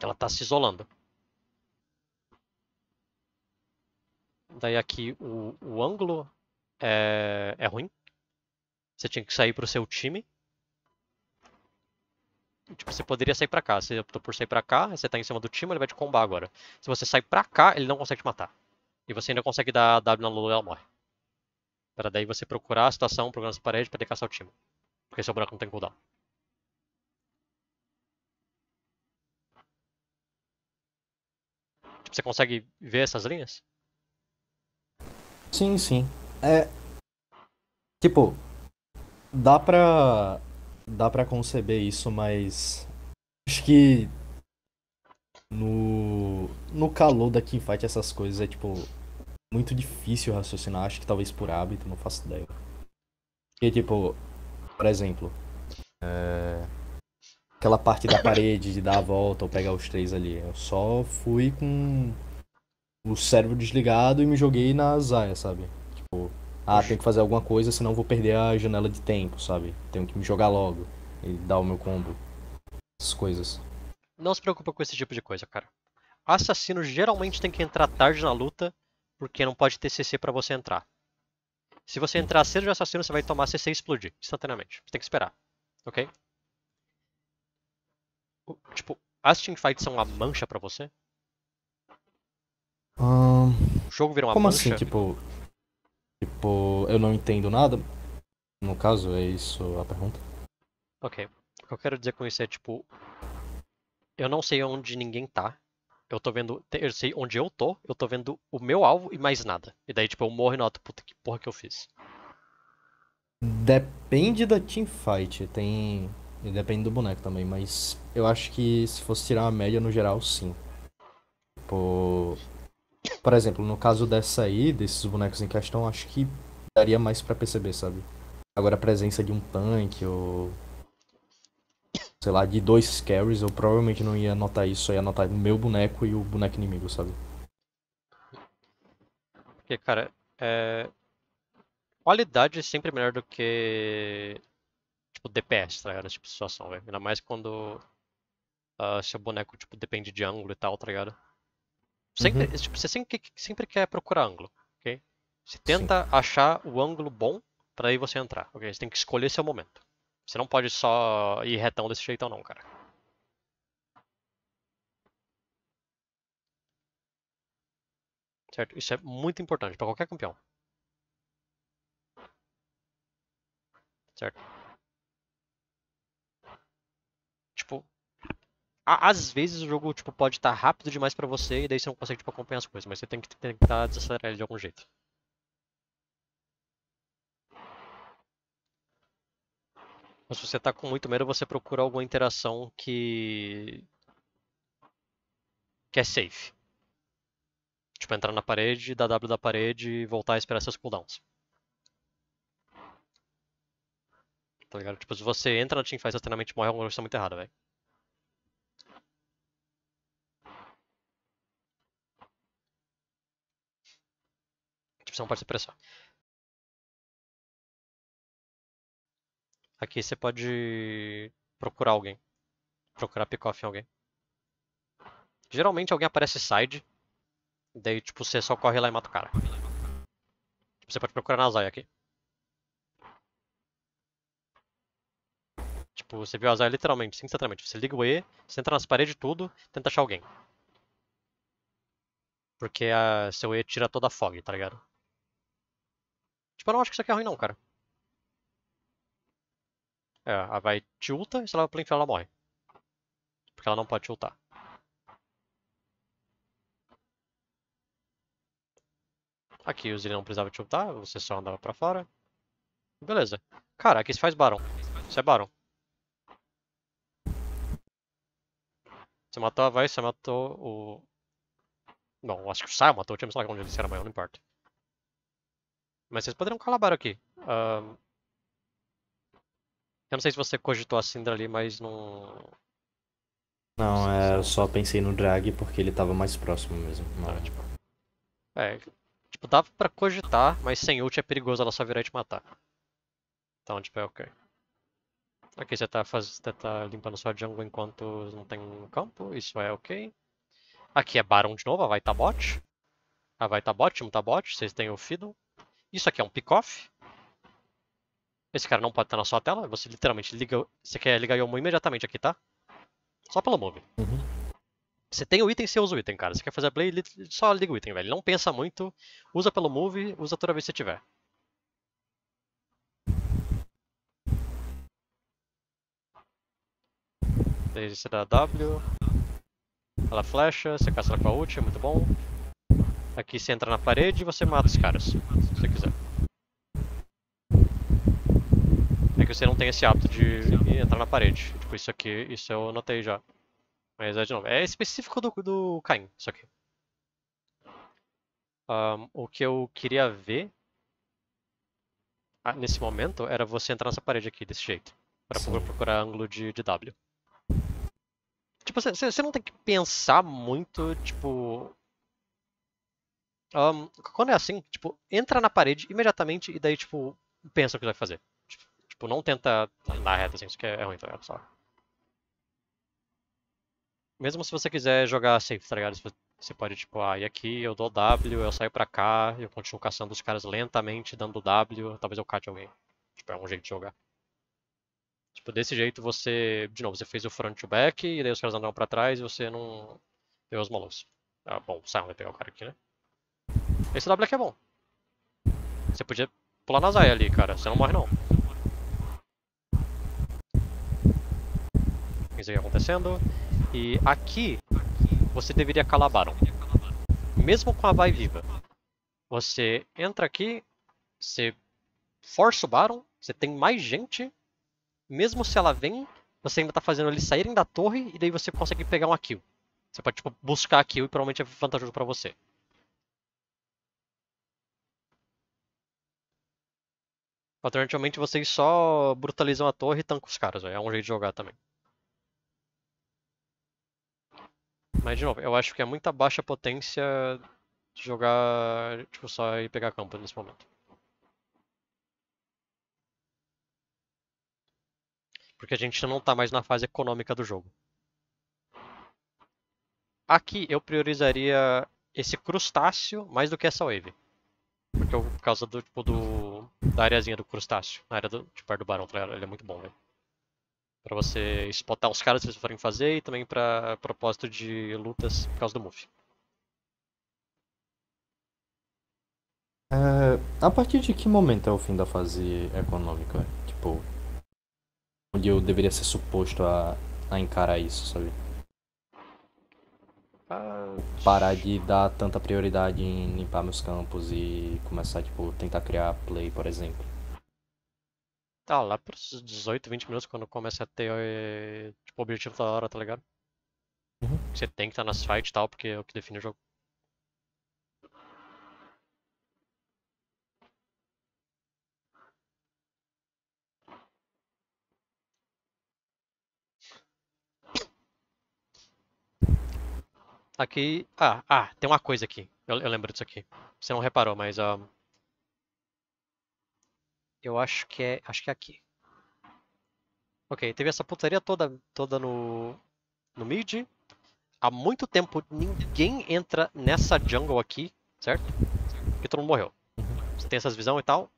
Ela tá se isolando. Daí aqui o, o ângulo é, é ruim. Você tinha que sair pro seu time. Tipo, você poderia sair pra cá. Você optou por sair pra cá, você tá em cima do time, ele vai te combar agora. Se você sair pra cá, ele não consegue te matar. E você ainda consegue dar W na Lulu e ela morre. Pra daí você procurar a situação, programar essa parede pra decaçar o time. Porque seu buraco não tem cooldown. Tipo, você consegue ver essas linhas? Sim, sim. É. Tipo, dá pra dá para conceber isso, mas acho que no no calor da teamfight essas coisas é tipo muito difícil raciocinar, acho que talvez por hábito, não faço ideia. Porque tipo, por exemplo, é... aquela parte da parede de dar a volta ou pegar os três ali, eu só fui com o cérebro desligado e me joguei na Zaya, sabe? Tipo, ah, tenho que fazer alguma coisa, senão vou perder a janela de tempo, sabe? Tenho que me jogar logo e dar o meu combo. Essas coisas. Não se preocupa com esse tipo de coisa, cara. Assassino geralmente tem que entrar tarde na luta, porque não pode ter CC para você entrar. Se você entrar cedo de assassino, você vai tomar CC e explodir, instantaneamente. Você tem que esperar, ok? tipo, as teamfights são uma mancha para você? Um... O jogo vira uma Como mancha? Como assim, tipo... Tipo, eu não entendo nada. No caso, é isso a pergunta. Ok. O que eu quero dizer com isso é, tipo, eu não sei onde ninguém tá. Eu tô vendo, eu sei onde eu tô, eu tô vendo o meu alvo e mais nada. E daí, tipo, eu morro e noto, puta que porra que eu fiz. Depende da teamfight, tem. E depende do boneco também, mas eu acho que se fosse tirar uma média no geral, sim. Tipo. Por exemplo, no caso dessa aí, desses bonecos em questão, acho que daria mais para perceber, sabe? Agora a presença de um tanque ou. Sei lá, de dois carries, eu provavelmente não ia anotar isso, eu ia anotar o meu boneco e o boneco inimigo, sabe? Porque, cara, é... qualidade é sempre melhor do que tipo DPS, tá ligado? Tipo situação, velho. Ainda mais quando uh, seu boneco tipo, depende de ângulo e tal, tá ligado? Sempre, uhum. tipo, você sempre, sempre, quer procurar ângulo, ok? Você tenta Sim. achar o ângulo bom para aí você entrar, ok? Você tem que escolher seu momento. Você não pode só ir retão desse jeito não, cara. Certo? Isso é muito importante para qualquer campeão. Certo? às vezes o jogo tipo, pode estar tá rápido demais para você e daí você não consegue tipo, acompanhar as coisas, mas você tem que tentar desacelerar ele de algum jeito. Mas se você está com muito medo, você procura alguma interação que. que é safe. Tipo, entrar na parede, dar W da parede e voltar a esperar seus cooldowns. Tá ligado? Tipo, se você entra na team faz você tipo, morre, alguma coisa coisa muito errada, velho. opção pode ser pressão. Aqui você pode procurar alguém. Procurar pick-off em alguém. Geralmente alguém aparece side. Daí, tipo, você só corre lá e mata o cara. Tipo, você pode procurar na aqui. Tipo, você viu a Zaya literalmente, sinceramente. Você liga o E, você entra nas paredes e tudo, tenta achar alguém. Porque a seu E tira toda a fog, tá ligado? Tipo, eu não acho que isso aqui é ruim não, cara. É, ela vai tilta e se ela vai pro inferno ela morre. Porque ela não pode tiltar. Aqui o Zilli não precisava tiltar, você só andava pra fora. Beleza. Cara, aqui se faz Baron. Isso é Baron. Você matou a Vai, você matou o... Não, acho que o Sai matou o time, sei lá onde ele era, mas não importa. Mas vocês poderiam calabar aqui. Uh, eu não sei se você cogitou a cindra ali, mas não. Não, é, eu só pensei no drag porque ele tava mais próximo mesmo. Não. Ah, tipo... É, tipo, dava pra cogitar, mas sem ult é perigoso ela só virar e te matar. Então, tipo, é ok. Aqui você tá, faz... você tá limpando sua jungle enquanto não tem campo, isso é ok. Aqui é Baron de novo, a vai tá bot. A vai tá bot, um tá bot, vocês têm o Fiddle. Isso aqui é um pick-off. Esse cara não pode estar na sua tela. Você literalmente liga. Você quer ligar Yomu imediatamente aqui, tá? Só pelo move. Uhum. Você tem o item, você usa o item, cara. Você quer fazer a play, só liga o item, velho. Não pensa muito. Usa pelo move, usa toda vez que você tiver. Daí você dá W. Ela flecha, você castra com a ult, é muito bom. Aqui você entra na parede e você mata os caras. que você não tem esse hábito de entrar na parede. Tipo, isso aqui, isso eu notei já. Mas é de novo, é específico do, do Caim, isso aqui. Um, o que eu queria ver ah, nesse momento era você entrar nessa parede aqui, desse jeito. Pra Sim. procurar ângulo de, de W. Tipo, você não tem que pensar muito, tipo... Um, quando é assim, tipo, entra na parede imediatamente e daí, tipo, pensa o que vai fazer. Tipo, não tenta andar reto assim, isso que é, é ruim, tá ligado? Só. Mesmo se você quiser jogar safe, tá ligado? Você pode, tipo, ah, e aqui eu dou W, eu saio pra cá, eu continuo caçando os caras lentamente, dando W, talvez eu cate alguém. Tipo, é um jeito de jogar. Tipo, desse jeito você, de novo, você fez o front to back, e daí os caras andaram pra trás e você não deu as malucas. Ah, bom, o Sam vai pegar o cara aqui, né? Esse W aqui é bom. Você podia pular na zaia ali, cara, você não morre não. isso aí acontecendo. E aqui, você deveria calar Baron. Mesmo com a vai viva. Você entra aqui, você força o Baron, você tem mais gente. Mesmo se ela vem, você ainda tá fazendo eles saírem da torre e daí você consegue pegar uma kill. Você pode tipo, buscar a kill e provavelmente é vantajoso pra você. Alternativamente, vocês só brutalizam a torre e tancam os caras, véio. é um jeito de jogar também. Mas, de novo, eu acho que é muita baixa potência jogar, tipo, só e pegar campo nesse momento. Porque a gente não está mais na fase econômica do jogo. Aqui eu priorizaria esse crustáceo mais do que essa wave. Porque por causa do, tipo, do, da areazinha do crustáceo, na área do, tipo perto do barão, tá ele é muito bom, velho para você spotar os caras se vocês forem fazer e também para propósito de lutas por causa do move. É, a partir de que momento é o fim da fase econômica? Tipo, onde eu deveria ser suposto a, a encarar isso, sabe? Ah, Parar de dar tanta prioridade em limpar meus campos e começar, tipo, tentar criar play, por exemplo. Tá, lá pros 18, 20 minutos, quando começa a ter eh, tipo, objetivo da hora, tá ligado? Uhum. Você tem que estar tá nas fights e tal, porque é o que define o jogo. Aqui. Ah, ah, tem uma coisa aqui. Eu, eu lembro disso aqui. Você não reparou, mas. Um... Ah, eu acho que é. Acho que é aqui. Ok, teve essa putaria toda, toda no, no mid. Há muito tempo ninguém entra nessa jungle aqui, certo? Porque todo mundo morreu. Uhum. Você tem essas visão e tal.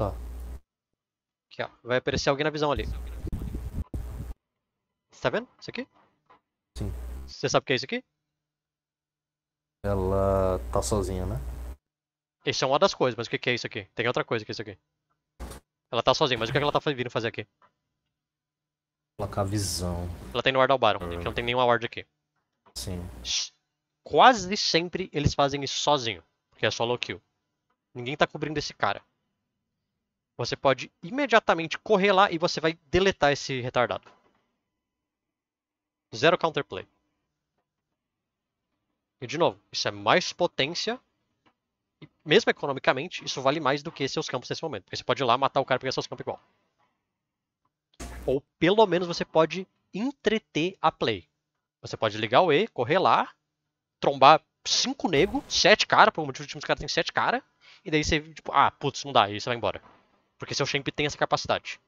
Tá. Aqui, ó. Vai aparecer alguém na visão ali. Você tá vendo? Isso aqui? Sim. Você sabe o que é isso aqui? Ela tá sozinha, né? Essa é uma das coisas, mas o que é isso aqui? Tem outra coisa que é isso aqui. Ela tá sozinha, mas o que, é que ela tá vindo fazer aqui? Placar visão. Ela tem no Ward Albaron, uhum. que não tem nenhuma Ward aqui. Sim. Quase sempre eles fazem isso sozinho, porque é solo kill. Ninguém tá cobrindo esse cara. Você pode imediatamente correr lá e você vai deletar esse retardado. Zero counterplay. E de novo, isso é mais potência mesmo economicamente, isso vale mais do que seus campos nesse momento. Porque você pode ir lá matar o cara e pegar seus campos igual. Ou pelo menos você pode entreter a play. Você pode ligar o E, correr lá, trombar cinco nego, sete cara, por um motivo de time caras tem sete cara, e daí você, tipo, ah, putz, não dá, e você vai embora. Porque seu Champ tem essa capacidade.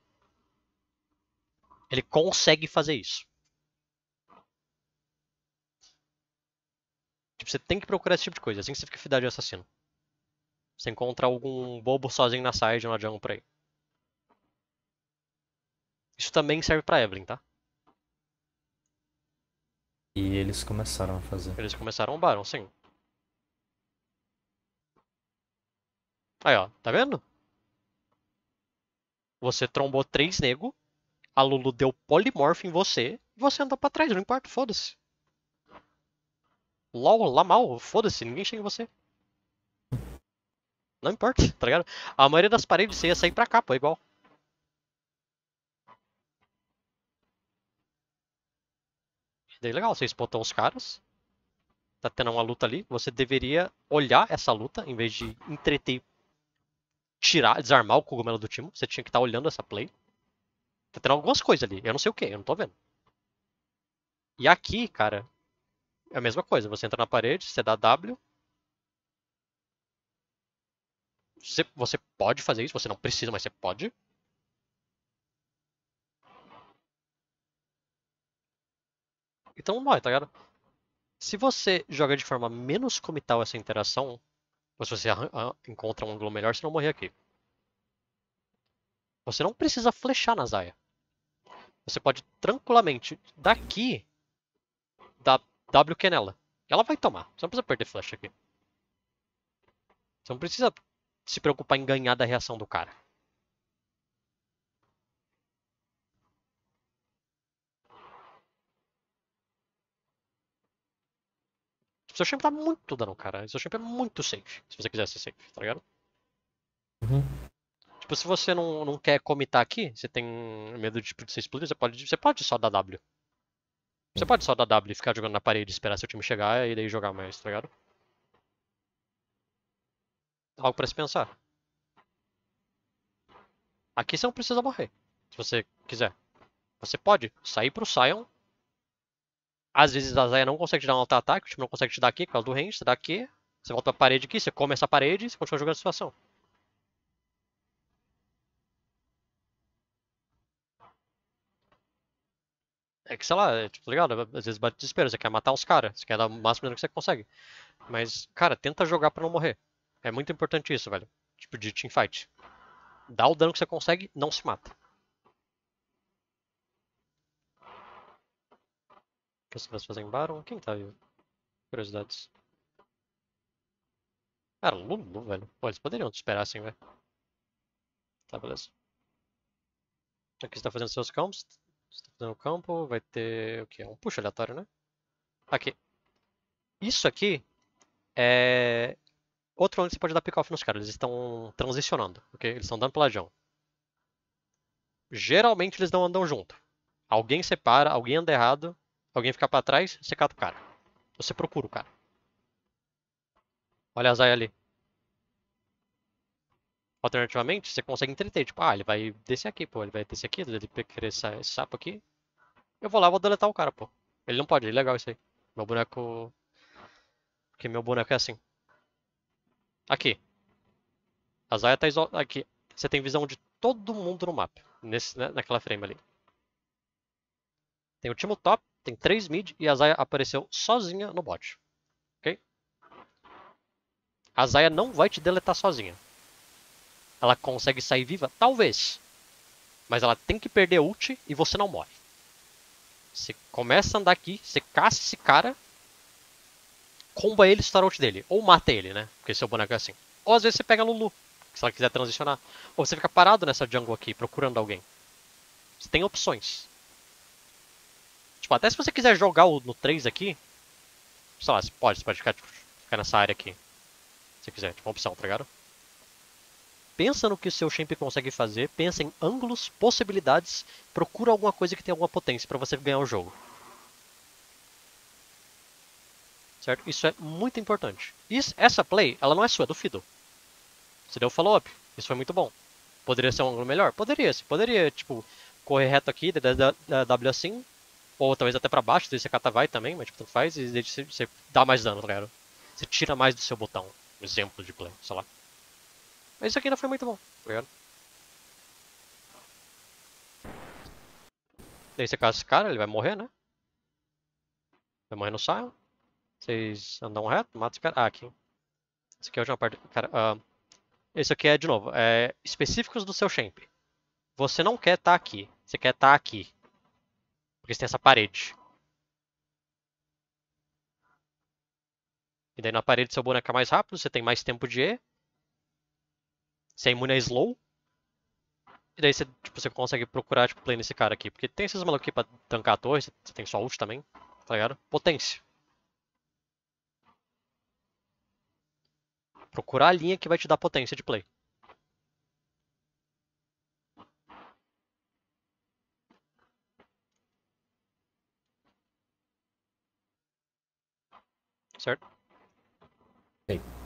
Ele consegue fazer isso. Tipo, você tem que procurar esse tipo de coisa, é assim que você fica fidelidade de assassino. Você encontra algum bobo sozinho na side na jungle por aí. Isso também serve pra Evelyn, tá? E eles começaram a fazer. Eles começaram a Baron, sim. Aí, ó. Tá vendo? Você trombou três nego, a Lulu deu polimorfo em você, e você andou pra trás, não importa, foda-se. LOL, lá mal, foda-se, ninguém chega em você. Não importa, tá ligado? A maioria das paredes você ia sair pra cá, pô, é igual. Daí legal, você espotou os caras. Tá tendo uma luta ali. Você deveria olhar essa luta em vez de entreter tirar, desarmar o cogumelo do time. Você tinha que estar tá olhando essa play. Tá tendo algumas coisas ali. Eu não sei o que, eu não tô vendo. E aqui, cara, é a mesma coisa. Você entra na parede, você dá W, Você, você pode fazer isso, você não precisa, mas você pode. Então vai, tá ligado? Se você joga de forma menos comital essa interação, se você ah, encontra um ângulo melhor, você não morrer aqui. Você não precisa flechar na Zaya. Você pode tranquilamente, daqui, dar WQ nela. Ela vai tomar. Você não precisa perder flecha aqui. Você não precisa se preocupar em ganhar da reação do cara. O seu champ dá tá muito dano, cara. O seu champ é muito safe, se você quiser ser safe, tá ligado? Uhum. Tipo, se você não, não quer comitar aqui, você tem medo de, tipo, de ser explodido, você pode, você pode só dar W. Você pode só dar W e ficar jogando na parede, esperar seu time chegar e daí jogar mais, tá ligado? Algo para se pensar. Aqui você não precisa morrer, se você quiser. Você pode sair pro Sion. Às vezes a Zaya não consegue te dar um auto-ataque, o time não consegue te dar aqui por causa do range, você dá aqui, você volta pra parede aqui, você come essa parede e você continua jogando a situação. É que, sei lá, é, tipo, tá ligado? Às vezes bate desespero, você quer matar os caras, você quer dar o máximo dano que você consegue. Mas, cara, tenta jogar pra não morrer. É muito importante isso, velho. Tipo, de teamfight. Dá o dano que você consegue, não se mata. O você vai fazer em Baron? Quem tá aí? Curiosidades. Cara, Lulu, velho. Pô, eles poderiam te esperar assim, velho. Tá, beleza. Aqui você tá fazendo seus campos. Você tá fazendo o campo, vai ter o quê? Um puxo aleatório, né? Aqui. Isso aqui é Outro onde você pode dar pick-off nos caras, eles estão transicionando, ok? Eles estão dando peladão. Geralmente eles não andam junto. Alguém separa, alguém anda errado, alguém fica para trás, você cata o cara. Você procura o cara. Olha a Zaya ali. Alternativamente, você consegue entreter, tipo, ah, ele vai descer aqui, pô, ele vai descer aqui, ele vai querer esse sapo aqui. Eu vou lá, vou deletar o cara, pô. Ele não pode, é legal isso aí. Meu boneco... Porque meu boneco é assim. Aqui. A Zaya tá isolada. Aqui. Você tem visão de todo mundo no mapa. Nesse, né, naquela frame ali. Tem o time top, tem 3 mid e a Zaya apareceu sozinha no bot. Ok? A Zaya não vai te deletar sozinha. Ela consegue sair viva? Talvez. Mas ela tem que perder ult e você não morre. Você começa a andar aqui, você caça esse cara comba ele Star Out dele. Ou mata ele, né? Porque seu boneco é assim. Ou às vezes você pega a Lulu, se ela quiser transicionar. Ou você fica parado nessa jungle aqui, procurando alguém. Você tem opções. Tipo, até se você quiser jogar no 3 aqui, sei lá, você pode, você pode ficar, tipo, ficar nessa área aqui. Se quiser, tipo, uma opção, tá ligado? Pensa no que o seu champ consegue fazer, pensa em ângulos, possibilidades, procura alguma coisa que tenha alguma potência para você ganhar o jogo. certo? Isso é muito importante. Isso, essa play, ela não é sua, é do Fiddle. Você deu follow-up, isso foi muito bom. Poderia ser um ângulo melhor? Poderia, você poderia, tipo, correr reto aqui, da, da, da W assim, ou talvez até pra baixo, daí você cata vai também, mas tipo, tanto faz, e você, você dá mais dano, tá ligado? Você tira mais do seu botão, um exemplo de play, sei lá. Mas isso aqui não foi muito bom, tá ligado? Daí você caça esse cara, ele vai morrer, né? Vai morrer no Sion. Vocês andam reto, mata esse cara. Ah, aqui. Esse aqui é a última parte. Cara, uh, esse aqui é, de novo, é específicos do seu champ. Você não quer estar tá aqui. Você quer estar tá aqui. Porque você tem essa parede. E daí na parede seu boneco é mais rápido, você tem mais tempo de E. Você é imune a slow. E daí você, tipo, você consegue procurar, tipo, play nesse cara aqui. Porque tem esses malucos aqui pra tancar a torre, você tem sua ult também, tá ligado? Potência. Procurar a linha que vai te dar potência de play. Certo?